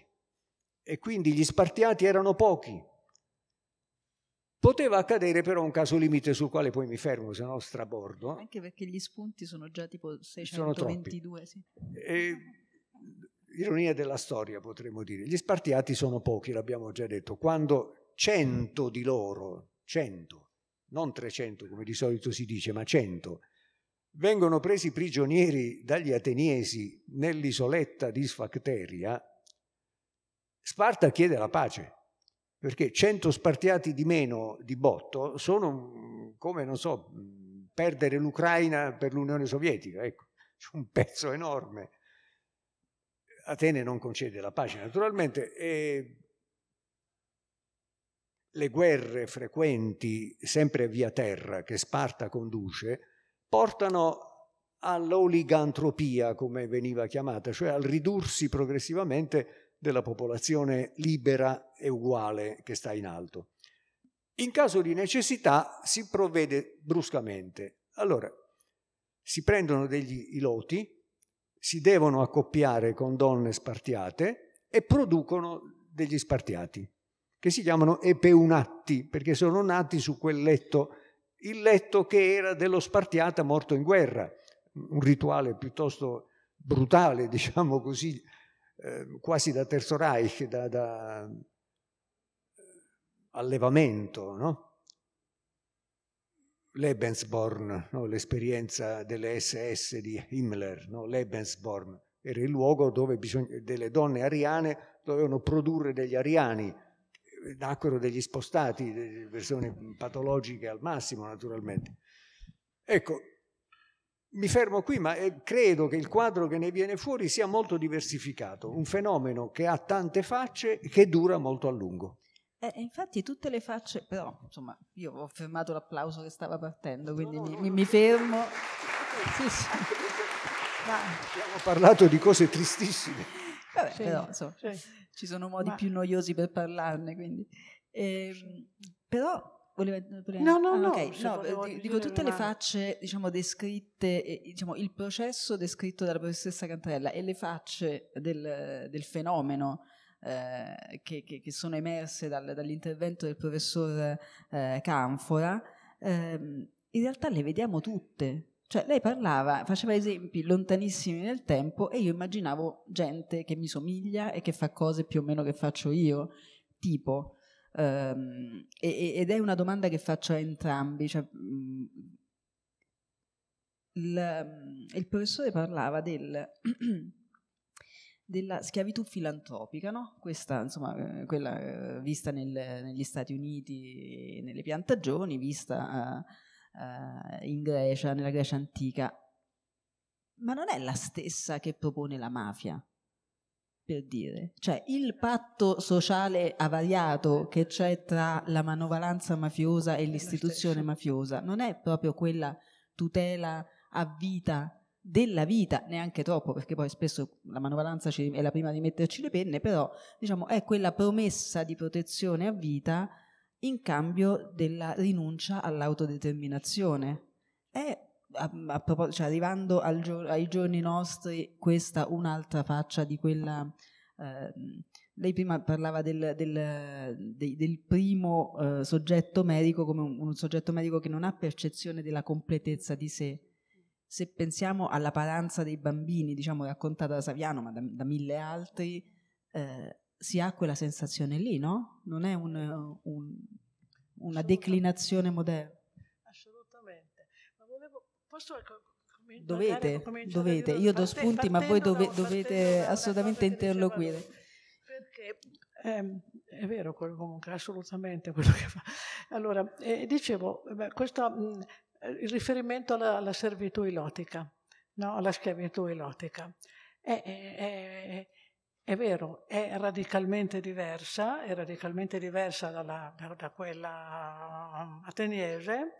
C: e quindi gli spartiati erano pochi. Poteva accadere però un caso limite sul quale poi mi fermo, se no strabordo. Anche
A: perché gli spunti sono già tipo 622. Sono sì. E eh,
C: ironia della storia potremmo dire, gli spartiati sono pochi, l'abbiamo già detto, quando 100 di loro, 100, non 300 come di solito si dice, ma 100, vengono presi prigionieri dagli ateniesi nell'isoletta di Sfacteria, Sparta chiede la pace, perché 100 spartiati di meno di botto sono mm, come, non so, mm, perdere l'Ucraina per l'Unione Sovietica, ecco, un pezzo enorme. Atene non concede la pace naturalmente e le guerre frequenti sempre via terra che Sparta conduce portano all'oligantropia, come veniva chiamata, cioè al ridursi progressivamente della popolazione libera e uguale che sta in alto. In caso di necessità si provvede bruscamente. Allora, si prendono degli iloti, si devono accoppiare con donne spartiate e producono degli spartiati, che si chiamano epeunatti, perché sono nati su quel letto, il letto che era dello spartiata morto in guerra, un rituale piuttosto brutale, diciamo così, eh, quasi da Terzo Reich, da, da eh, allevamento, no? Lebensborn, no? l'esperienza delle SS di Himmler, no? Lebensborn, era il luogo dove bisog- delle donne ariane dovevano produrre degli ariani, nacquero degli spostati, delle persone patologiche al massimo naturalmente. Ecco, mi fermo qui, ma eh, credo che il quadro che ne viene fuori sia molto diversificato, un fenomeno che ha tante facce e che dura molto a lungo.
A: Eh, eh, infatti tutte le facce, però insomma io ho fermato l'applauso che stava partendo, quindi no, no, mi, no. mi, fermo. Sì, sì. Abbiamo parlato
C: di cose tristissime.
A: Vabbè, cioè, però insomma, cioè, ci sono modi ma... più noiosi per parlarne, quindi. Eh, però volevo... voleva, no, no, ah, no, okay, no cioè, dico tutte le facce diciamo, descritte, eh, diciamo, il processo descritto dalla professoressa Cantarella e le facce del, del fenomeno eh, che, che, che, sono emerse dal, dall'intervento del professor eh, Canfora, ehm, in realtà le vediamo tutte. Cioè lei parlava, faceva esempi lontanissimi nel tempo e io immaginavo gente che mi somiglia e che fa cose più o meno che faccio io, tipo. Ehm, e, ed è una domanda che faccio a entrambi. Cioè, mh, mm, il, il professore parlava del della schiavitù filantropica, no? questa insomma, eh, quella eh, vista nel, negli Stati Uniti nelle piantagioni, vista uh, in Grecia, nella Grecia antica, ma non è la stessa che propone la mafia, per dire. Cioè il patto sociale avariato che c'è tra la manovalanza mafiosa e l'istituzione mafiosa non è proprio quella tutela a vita della vita, neanche troppo, perché poi spesso la manovalanza è la prima di metterci le penne, però diciamo è quella promessa di protezione a vita in cambio della rinuncia all'autodeterminazione. È a, a propos- cioè, arrivando gio- ai giorni nostri, questa un'altra faccia di quella. Eh, lei prima parlava del, del, del, del primo eh, soggetto medico come un, un, soggetto medico che non ha percezione della completezza di sé se pensiamo alla paranza dei bambini, diciamo raccontata da Saviano, ma da, da mille altri, eh, si ha quella sensazione lì, no? Non è un, eh, un, una declinazione moderna.
B: Assolutamente. Ma volevo, posso
A: dovete, dovete. io do spunti, ma voi dove, no, dovete assolutamente interloquire.
B: Perché eh, è vero, comunque, assolutamente quello che fa. Allora, eh, dicevo, questa mh, eh, il riferimento alla, alla servitù ilotica, no? alla schiavitù ilotica. È, è, è, è, vero, è radicalmente diversa, è radicalmente diversa dalla, da quella ateniese,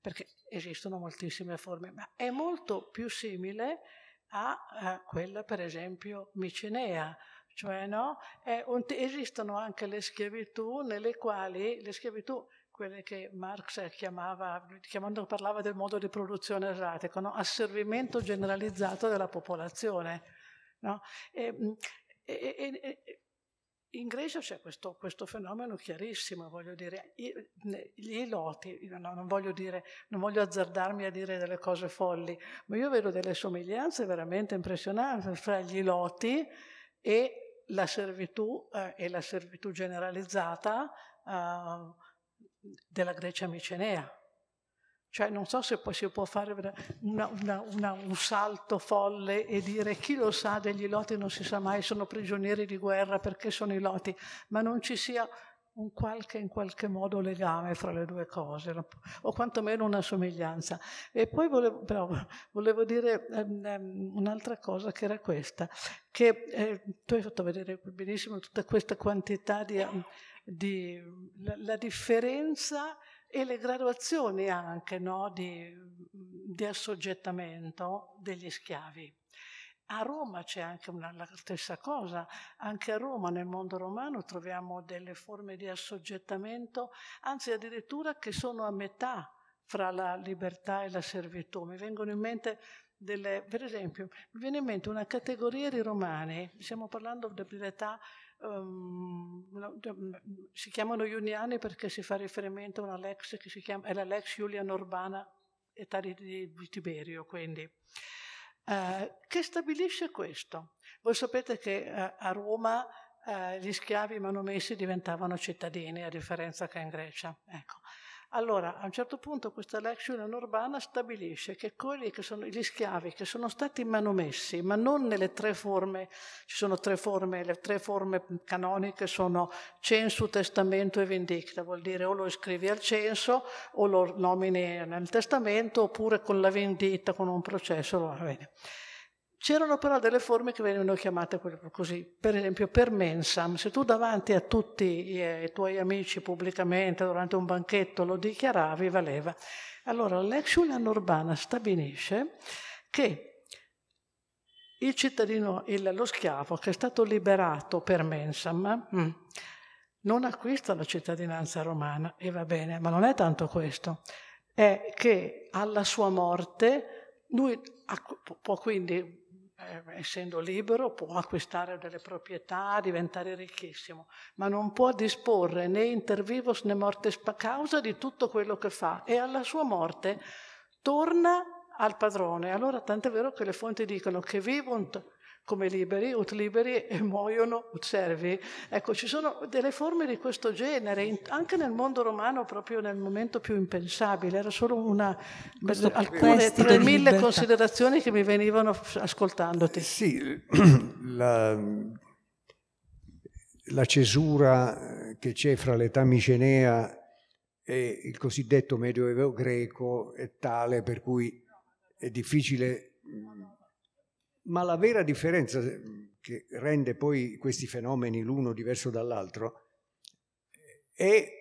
B: perché esistono moltissime forme, ma è molto più simile a, a quella, per esempio, micenea, cioè no? un, esistono anche le schiavitù nelle quali le schiavitù quelle che Marx chiamava, quando parlava del modo di produzione erratico, no? asservimento generalizzato della popolazione. No? E, e, e, in Grecia c'è questo, questo, fenomeno chiarissimo, voglio dire, gli loti, no, non, voglio dire, non voglio azzardarmi a dire delle cose folli, ma io vedo delle somiglianze veramente impressionanti fra gli loti e la servitù, eh, e la servitù generalizzata. Eh, della Grecia micenea. Cioè non so se poi si può fare una, una, una, un salto folle e dire chi lo sa degli loti non si sa mai, sono prigionieri di guerra perché sono i loti, ma non ci sia un qualche, in qualche modo legame fra le due cose, o quantomeno una somiglianza. E poi volevo, però, volevo dire um, un'altra cosa che era questa, che eh, tu hai fatto vedere benissimo tutta questa quantità di... Um, di, la, la, differenza e le graduazioni anche no, di, di assoggettamento degli schiavi. A Roma c'è anche una, la stessa cosa, anche a Roma nel mondo romano troviamo delle forme di assoggettamento, anzi addirittura che sono a metà fra la libertà e la servitù. Mi vengono in mente delle, per esempio, mi viene in mente una categoria di romani, stiamo parlando dell'età, um, si chiamano juniani perché si fa riferimento a una lex che si chiama, è la lex Julia Norbana, età di, di Tiberio, quindi. Uh, che stabilisce questo. Voi sapete che uh, a Roma uh, gli schiavi manomessi diventavano cittadini, a differenza che in Grecia. Ecco. Allora, a un certo punto questa lezione Urbana stabilisce che quelli che sono gli schiavi che sono stati manomessi, ma non nelle tre forme, ci sono tre forme, le tre forme canoniche sono censo, testamento e vendicta, vuol dire o lo iscrivi al censo o lo nomini nel testamento oppure con la vendita, con un processo, va bene. C'erano però delle forme che venivano chiamate così, per esempio per mensam, se tu davanti a tutti eh, i tuoi amici pubblicamente durante un banchetto lo dichiaravi, valeva. Allora l'ex l'exulana urbana stabilisce che il cittadino, il, lo schiavo che è stato liberato per mensam, mm, non acquista la cittadinanza romana e va bene, ma non è tanto questo, è che alla sua morte lui può quindi eh, essendo libero, può acquistare delle proprietà, diventare ricchissimo, ma non può disporre né inter vivos né mortes causa di tutto quello che fa e alla sua morte torna al padrone. Allora tant'è vero che le fonti dicono che vivunt come liberi, ut liberi e muoiono ut servi. Ecco, ci sono delle forme di questo genere, anche nel mondo romano, proprio nel momento più impensabile. Era solo una, questo, alcune tra mille considerazioni che mi venivano ascoltandoti. Sì,
C: la, la cesura che c'è fra l'età micenea e il cosiddetto medioevo greco è tale per cui è difficile mm, ma la vera differenza eh, che rende poi questi fenomeni l'uno diverso dall'altro è eh,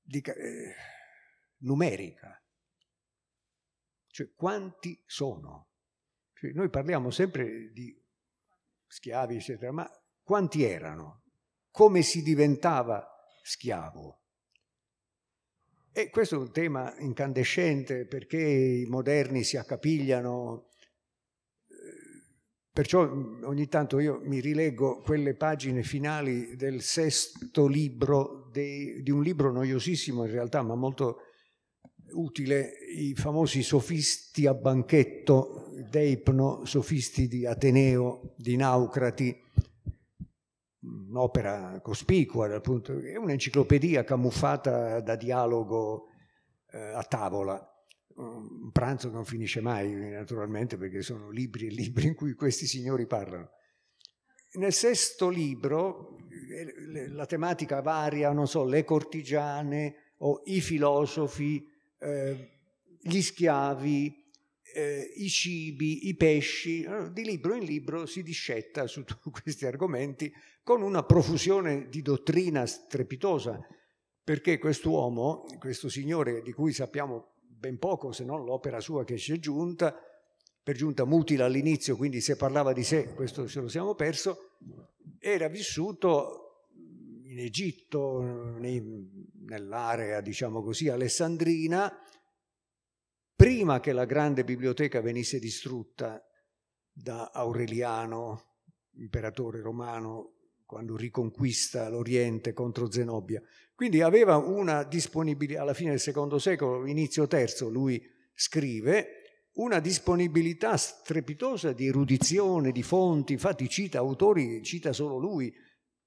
C: di, eh, numerica. Cioè quanti sono? Cioè, noi parliamo sempre di schiavi, eccetera, ma quanti erano? Come si diventava schiavo? E questo è un tema incandescente perché i moderni si accapigliano Perciò mm, ogni tanto io mi rileggo quelle pagine finali del sesto libro, dei, di un libro noiosissimo in realtà, ma molto utile, i famosi sofisti a banchetto, Deipno, sofisti di Ateneo, di Naucrati, un'opera mm, cospicua dal punto di vista, è un'enciclopedia camuffata da dialogo eh, a tavola un pranzo non finisce mai, naturalmente, perché sono libri e libri in cui questi signori parlano. Nel sesto libro eh, la tematica varia, non so, le cortigiane o i filosofi, eh, gli schiavi, eh, i cibi, i pesci, eh, di libro in libro si discetta su questi argomenti con una profusione di dottrina strepitosa, perché quest'uomo, questo signore di cui sappiamo ben poco se non l'opera sua che ci è giunta, per giunta mutila all'inizio, quindi se parlava di sé, questo ce lo siamo perso, era vissuto in Egitto, nell'area, diciamo così, alessandrina, prima che la grande biblioteca venisse distrutta da Aureliano, imperatore romano quando riconquista l'Oriente contro Zenobia. Quindi aveva una disponibilità, alla fine del secondo secolo, inizio terzo, lui scrive, una disponibilità strepitosa di erudizione, di fonti, infatti cita autori, cita solo lui,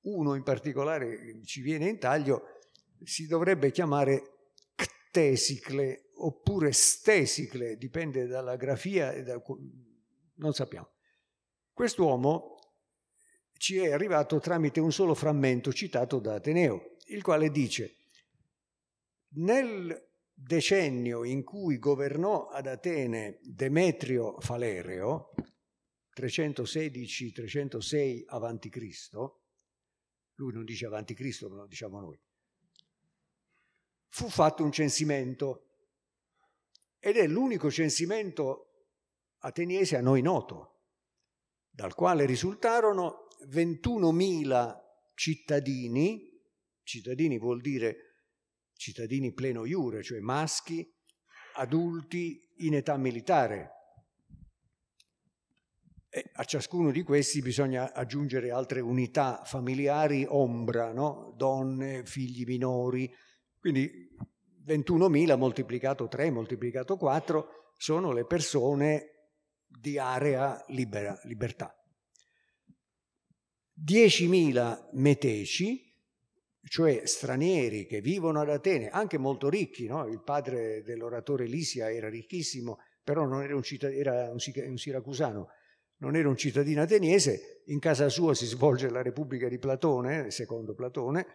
C: uno in particolare ci viene in taglio, si dovrebbe chiamare Ctesicle oppure Stesicle, dipende dalla grafia, e da... non sappiamo. Quest'uomo ci è arrivato tramite un solo frammento citato da Ateneo, il quale dice nel decennio in cui governò ad Atene Demetrio Falereo, 316-306 a.C., lui non dice avanti Cristo, ma lo diciamo noi, fu fatto un censimento ed è l'unico censimento ateniese a noi noto, dal quale risultarono 21.000 cittadini, cittadini vuol dire cittadini pleno iure, cioè maschi, adulti in età militare. E a ciascuno di questi bisogna aggiungere altre unità familiari, ombra, no? donne, figli minori. Quindi 21.000 moltiplicato 3, moltiplicato 4 sono le persone di area libera, libertà. 10.000 meteci, cioè stranieri che vivono ad Atene, anche molto ricchi, no? il padre dell'oratore Lisia era ricchissimo, però non era un, cittad- era un, un siracusano, non era un cittadino ateniese, in casa sua si svolge la Repubblica di Platone, secondo Platone,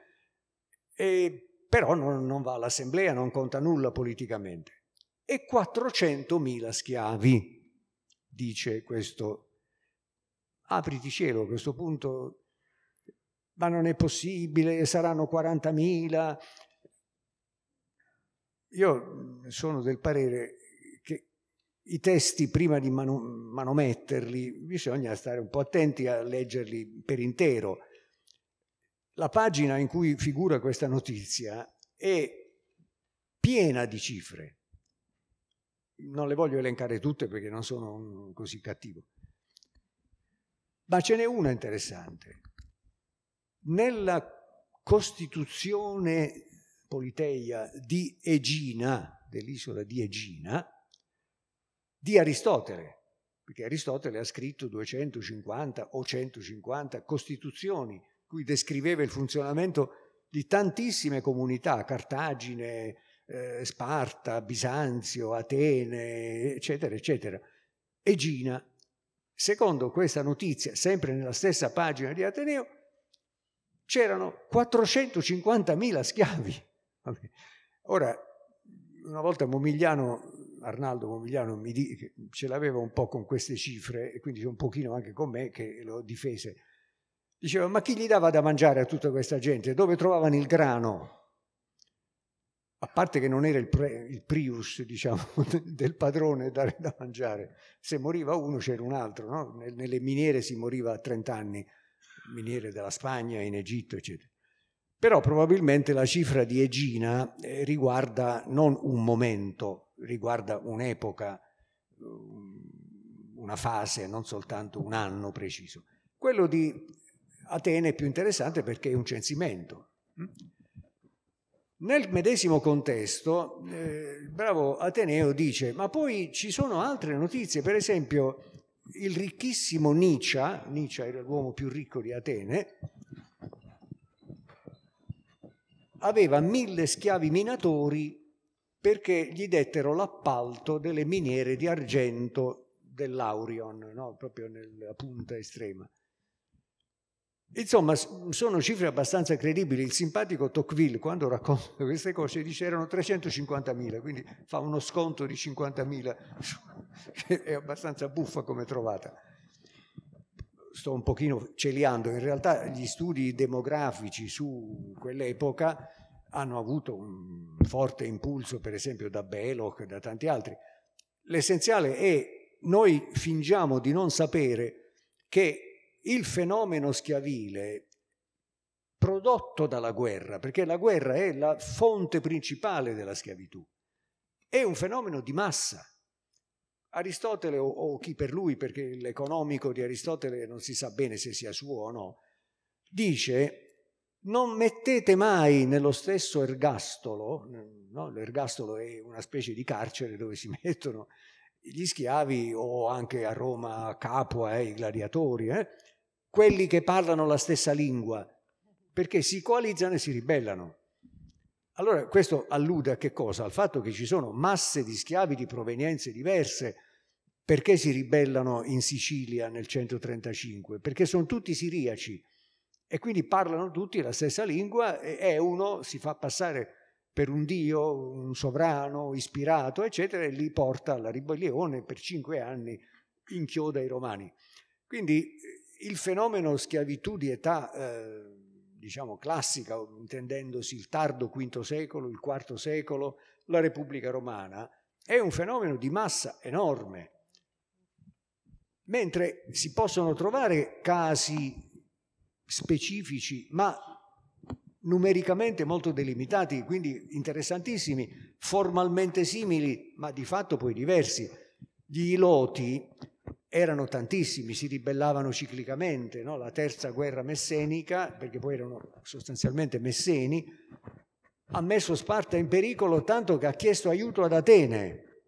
C: e, però non, non va all'assemblea, non conta nulla politicamente. E 400.000 schiavi, dice questo apriti cielo, a questo punto, ma non è possibile, saranno 40.000. Io sono del parere che i testi, prima di manu- manometterli, bisogna stare un po' attenti a leggerli per intero. La pagina in cui figura questa notizia è piena di cifre. Non le voglio elencare tutte perché non sono così cattivo ma ce n'è una interessante. Nella Costituzione Politeia di Egina, dell'isola di Egina, di Aristotele, perché Aristotele ha scritto 250 o 150 costituzioni, cui descriveva il funzionamento di tantissime comunità, Cartagine, eh, Sparta, Bisanzio, Atene, eccetera, eccetera. Egina Secondo questa notizia, sempre nella stessa pagina di Ateneo, c'erano 450.000 schiavi. Ora, una volta Momigliano, Arnaldo Momigliano mi di, ce l'aveva un po' con queste cifre e quindi un pochino anche con me che lo difese. Diceva, ma chi gli dava da mangiare a tutta questa gente? Dove trovavano il grano? a parte che non era il, pre, il prius, diciamo, del padrone dare da mangiare, se moriva uno c'era un altro, no? nelle miniere si moriva a 30 anni, miniere della Spagna, in Egitto, eccetera. Però probabilmente la cifra di Egina eh, riguarda non un momento, riguarda un'epoca, um, una fase, non soltanto un anno preciso. Quello di Atene è più interessante perché è un censimento nel medesimo contesto, eh, il bravo Ateneo dice, ma poi ci sono altre notizie, per esempio il ricchissimo Nicia, Nicia era l'uomo più ricco di Atene, aveva mille schiavi minatori perché gli dettero l'appalto delle miniere di argento dell'Aurion, no? proprio nella punta estrema. Insomma, sono cifre abbastanza credibili. Il simpatico Tocqueville, quando racconta queste cose, dice erano 350.000, quindi fa uno sconto di 50.000, che è abbastanza buffa come trovata. Sto un pochino celiando, in realtà gli studi demografici su quell'epoca hanno avuto un forte impulso, per esempio da Belloc e da tanti altri. L'essenziale è noi fingiamo di non sapere che il fenomeno schiavile prodotto dalla guerra, perché la guerra è la fonte principale della schiavitù, è un fenomeno di massa. Aristotele o, o chi per lui, perché l'economico di Aristotele non si sa bene se sia suo o no, dice non mettete mai nello stesso ergastolo, no? l'ergastolo è una specie di carcere dove si mettono gli schiavi o anche a Roma Capua, eh, i gladiatori, eh? quelli che parlano la stessa lingua, perché si coalizzano e si ribellano. Allora questo allude a che cosa? Al fatto che ci sono masse di schiavi di provenienze diverse. Perché si ribellano in Sicilia nel 135? Perché sono tutti siriaci e quindi parlano tutti la stessa lingua e uno si fa passare per un dio, un sovrano ispirato, eccetera, e li porta alla ribellione per cinque anni, inchioda i romani. Quindi il fenomeno schiavitù di età, eh, diciamo classica, intendendosi il tardo V secolo, il IV secolo, la Repubblica Romana, è un fenomeno di massa enorme. Mentre si possono trovare casi specifici, ma numericamente molto delimitati, quindi interessantissimi, formalmente simili, ma di fatto poi diversi. Gli iloti erano tantissimi, si ribellavano ciclicamente, no? la terza guerra messenica, perché poi erano sostanzialmente messeni, ha messo Sparta in pericolo tanto che ha chiesto aiuto ad Atene,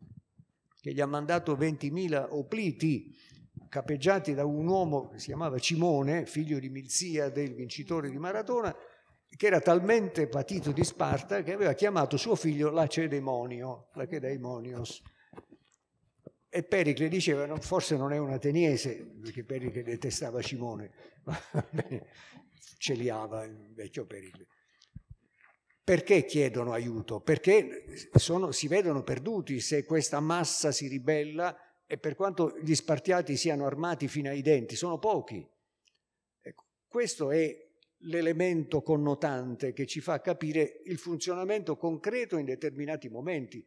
C: che gli ha mandato 20.000 opliti capeggiati da un uomo che si chiamava Cimone, figlio di Milzia del vincitore di Maratona, che era talmente patito di Sparta che aveva chiamato suo figlio Lacedemonio, Lacedaimonios. E Pericle diceva, non, forse non è un ateniese, perché Pericle detestava Cimone, ma celiava il vecchio Pericle. Perché chiedono aiuto? Perché sono, si vedono perduti se questa massa si ribella e per quanto gli spartiati siano armati fino ai denti, sono pochi. Ecco, questo è l'elemento connotante che ci fa capire il funzionamento concreto in determinati momenti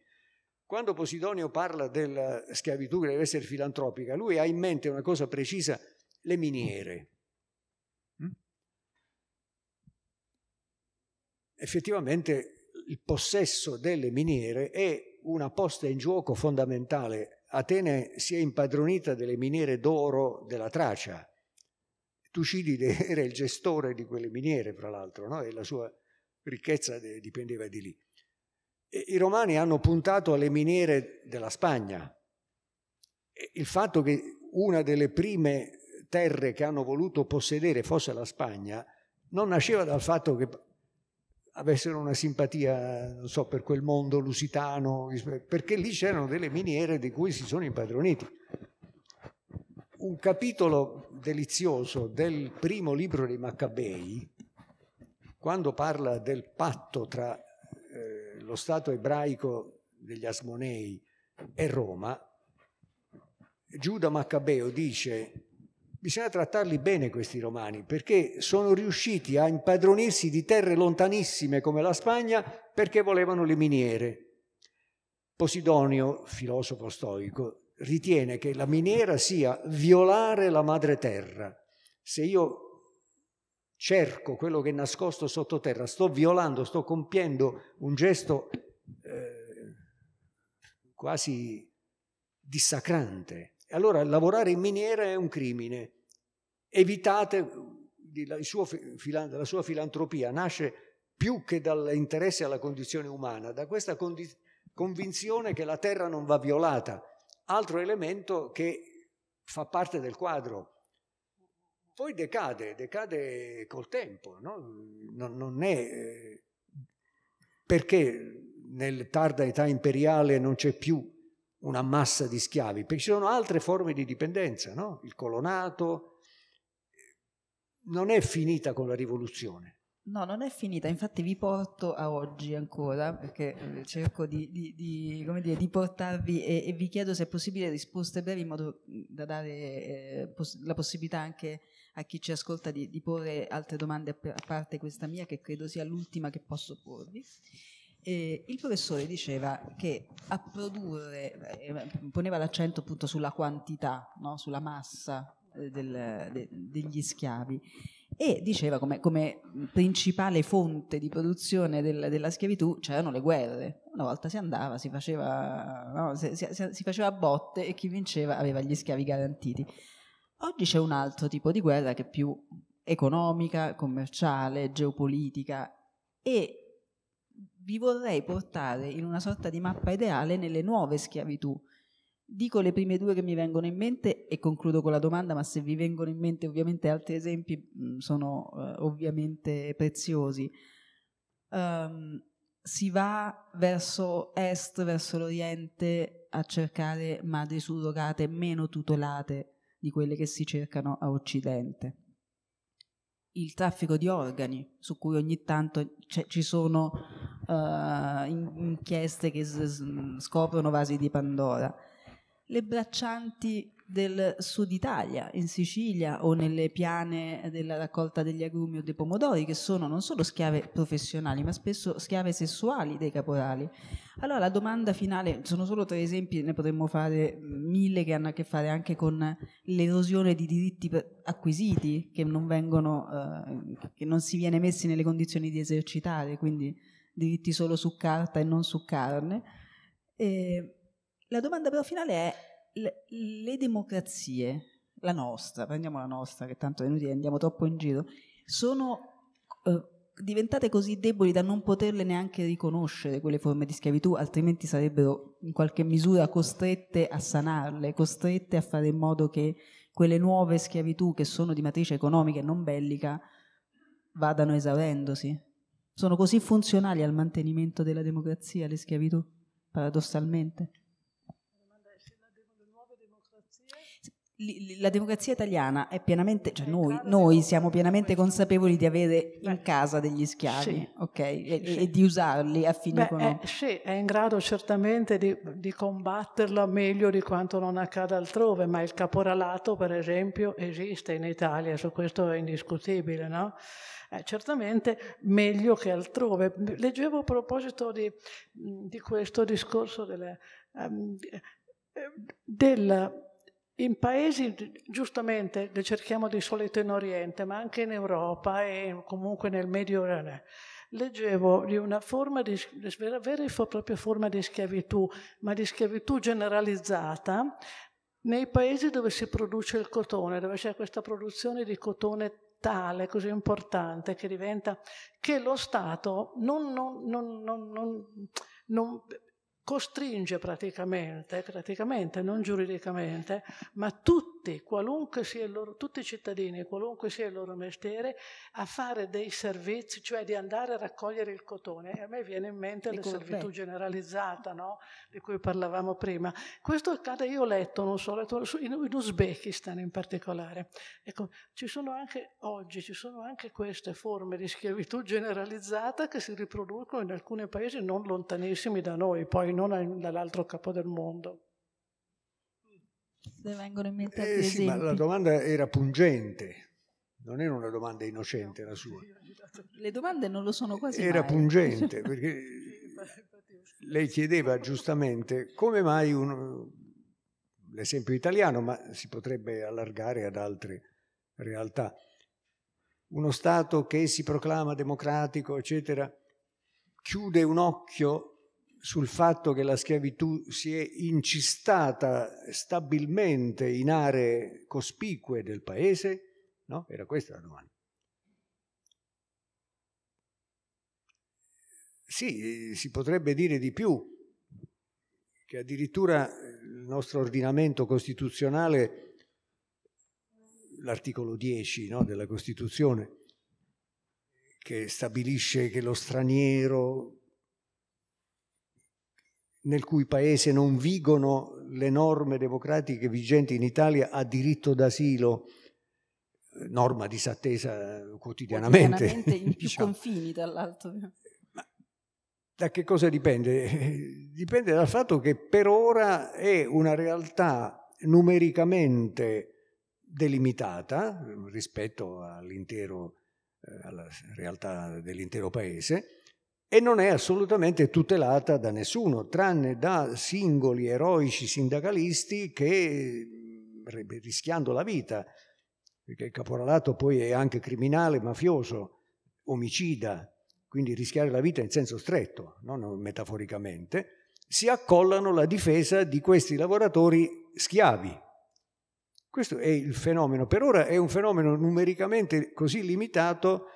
C: quando Posidonio parla della schiavitù che deve essere filantropica, lui ha in mente una cosa precisa, le miniere. Mm? Effettivamente il possesso delle miniere è una posta in gioco fondamentale. Atene si è impadronita delle miniere d'oro della Tracia. Tucidide era il gestore di quelle miniere, fra l'altro, no? e la sua ricchezza dipendeva di lì. I romani hanno puntato alle miniere della Spagna. Il fatto che una delle prime terre che hanno voluto possedere fosse la Spagna non nasceva dal fatto che avessero una simpatia, non so, per quel mondo lusitano, perché lì c'erano delle miniere di cui si sono impadroniti. Un capitolo delizioso del primo libro dei Maccabei, quando parla del patto tra lo stato ebraico degli Asmonei e Roma, Giuda Maccabeo dice bisogna trattarli bene questi romani perché sono riusciti a impadronirsi di terre lontanissime come la Spagna perché volevano le miniere. Posidonio, filosofo stoico, ritiene che la miniera sia violare la madre terra. Se io cerco quello che è nascosto sottoterra, sto violando, sto compiendo un gesto eh, quasi dissacrante. Allora lavorare in miniera è un crimine. Evitate la, suo, la sua filantropia, nasce più che dall'interesse alla condizione umana, da questa condi- convinzione che la terra non va violata, altro elemento che fa parte del quadro poi decade, decade col tempo, no? non, non, è eh, perché nel tarda età imperiale non c'è più una massa di schiavi, perché ci sono altre forme di dipendenza, no? il colonato, eh, non è finita con la rivoluzione.
A: No, non è finita, infatti vi porto a oggi ancora, perché eh, cerco di, di, di, dire, di portarvi e, e, vi chiedo se è possibile risposte brevi in modo mm, da dare eh, pos- la possibilità anche a chi ci ascolta di, di porre altre domande a parte questa mia, che credo sia l'ultima che posso porvi. Eh, il professore diceva che a produrre, eh, poneva l'accento appunto sulla quantità, no? sulla massa eh, del, de, degli schiavi e diceva come, come principale fonte di produzione del, della schiavitù c'erano le guerre. Una volta si andava, si faceva, no? si, si, si faceva botte e chi vinceva aveva gli schiavi garantiti. Oggi c'è un altro tipo di guerra che è più economica, commerciale, geopolitica e vi vorrei portare in una sorta di mappa ideale nelle nuove schiavitù. Dico le prime due che mi vengono in mente e concludo con la domanda, ma se vi vengono in mente ovviamente altri esempi mm, sono eh, ovviamente preziosi. Um, si va verso est, verso l'oriente a cercare madri surrogate meno tutelate di quelle che si cercano a Occidente. Il traffico di organi, su cui ogni tanto cioè, ci sono uh, inchieste che scoprono vasi di Pandora. Le braccianti del sud Italia, in Sicilia o nelle piane della raccolta degli agrumi o dei pomodori, che sono non solo schiave professionali, ma spesso schiave sessuali dei caporali. Allora la domanda finale, sono solo tre esempi, ne potremmo fare mille che hanno a che fare anche con l'erosione di diritti acquisiti che non vengono, eh, che non si viene messi nelle condizioni di esercitare, quindi diritti solo su carta e non su carne. E la domanda però finale è le, le democrazie, la nostra, prendiamo la nostra, che tanto è inutile, andiamo troppo in giro, sono eh, diventate così deboli da non poterle neanche riconoscere quelle forme di schiavitù, altrimenti sarebbero in qualche misura costrette a sanarle, costrette a fare in modo che quelle nuove schiavitù che sono di matrice economica e non bellica vadano esaurendosi. Sono così funzionali al mantenimento della democrazia le schiavitù, paradossalmente. la democrazia italiana è pienamente, cioè noi, noi, siamo pienamente consapevoli di avere in casa degli schiavi sì, okay, e, sì. e, di usarli a fini economici. Eh,
B: sì, è in grado certamente di, di, combatterla meglio di quanto non accada altrove, ma il caporalato per esempio esiste in Italia, su questo è indiscutibile, no? Eh, certamente meglio che altrove. Leggevo a proposito di, di questo discorso della... um, ehm, eh, del in paesi, giustamente, le cerchiamo di solito in Oriente, ma anche in Europa e comunque nel Medio Oriente, leggevo di una forma di, vera e propria forma di schiavitù, ma di schiavitù generalizzata, nei paesi dove si produce il cotone, dove c'è questa produzione di cotone tale, così importante, che diventa che lo Stato non, non, non, non costringe praticamente, praticamente, non giuridicamente, ma tutti, loro, tutti i cittadini, qualunque sia il loro mestiere, a fare dei servizi, cioè di andare a raccogliere il cotone. E a me viene in mente la servitù generalizzata, no? di cui parlavamo prima. Questo accade, io ho letto, non so, in, in Uzbekistan in particolare. Ecco, ci sono anche oggi, ci sono anche queste forme di schiavitù generalizzata che si riproducono in alcuni paesi non lontanissimi da noi,
C: poi non dall'altro capo del mondo.
A: Se vengono in mente eh altri eh, sì, ma la
C: domanda era pungente, non era una domanda innocente la sua.
A: Le domande non lo sono quasi Era mai. pungente,
C: perché lei chiedeva giustamente come mai un, l'esempio italiano, ma si potrebbe allargare ad altre realtà. Uno Stato che si proclama democratico, eccetera, chiude un occhio sul fatto che la schiavitù si è incistata stabilmente in aree cospicue del paese? No? Era questa la domanda. Sì, si potrebbe dire di più, che addirittura il nostro ordinamento costituzionale, l'articolo 10 no, della Costituzione, che stabilisce che lo straniero nel cui paese non vigono le norme democratiche vigenti in Italia ha diritto d'asilo, norma disattesa eh, quotidianamente. Quotidianamente in più
A: diciamo. confini, tra l'altro.
C: da che cosa dipende? Dipende dal fatto che per ora è una realtà numericamente delimitata eh, rispetto all'intero eh, alla realtà dell'intero paese e non è assolutamente tutelata da nessuno, tranne da singoli eroici sindacalisti che, rischiando la vita, perché il caporalato poi è anche criminale, mafioso, omicida, quindi rischiare la vita in senso stretto, non metaforicamente, si accollano la difesa di questi lavoratori schiavi. Questo è il fenomeno. Per ora è un fenomeno numericamente così limitato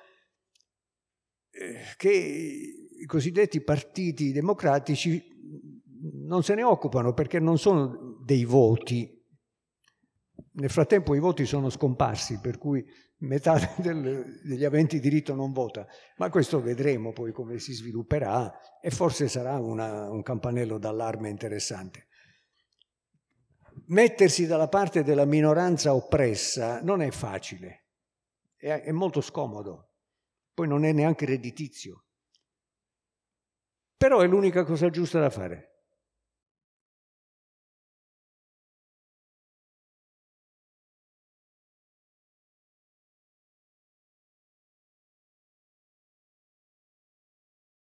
C: eh, che i cosiddetti partiti democratici non se ne occupano perché non sono dei voti. Nel frattempo i voti sono scomparsi, per cui metà del, degli aventi diritto non vota, ma questo vedremo poi come si svilupperà e forse sarà una, un campanello d'allarme interessante. Mettersi dalla parte della minoranza oppressa non è facile, è, è molto scomodo, poi non è neanche redditizio però è l'unica cosa giusta da fare.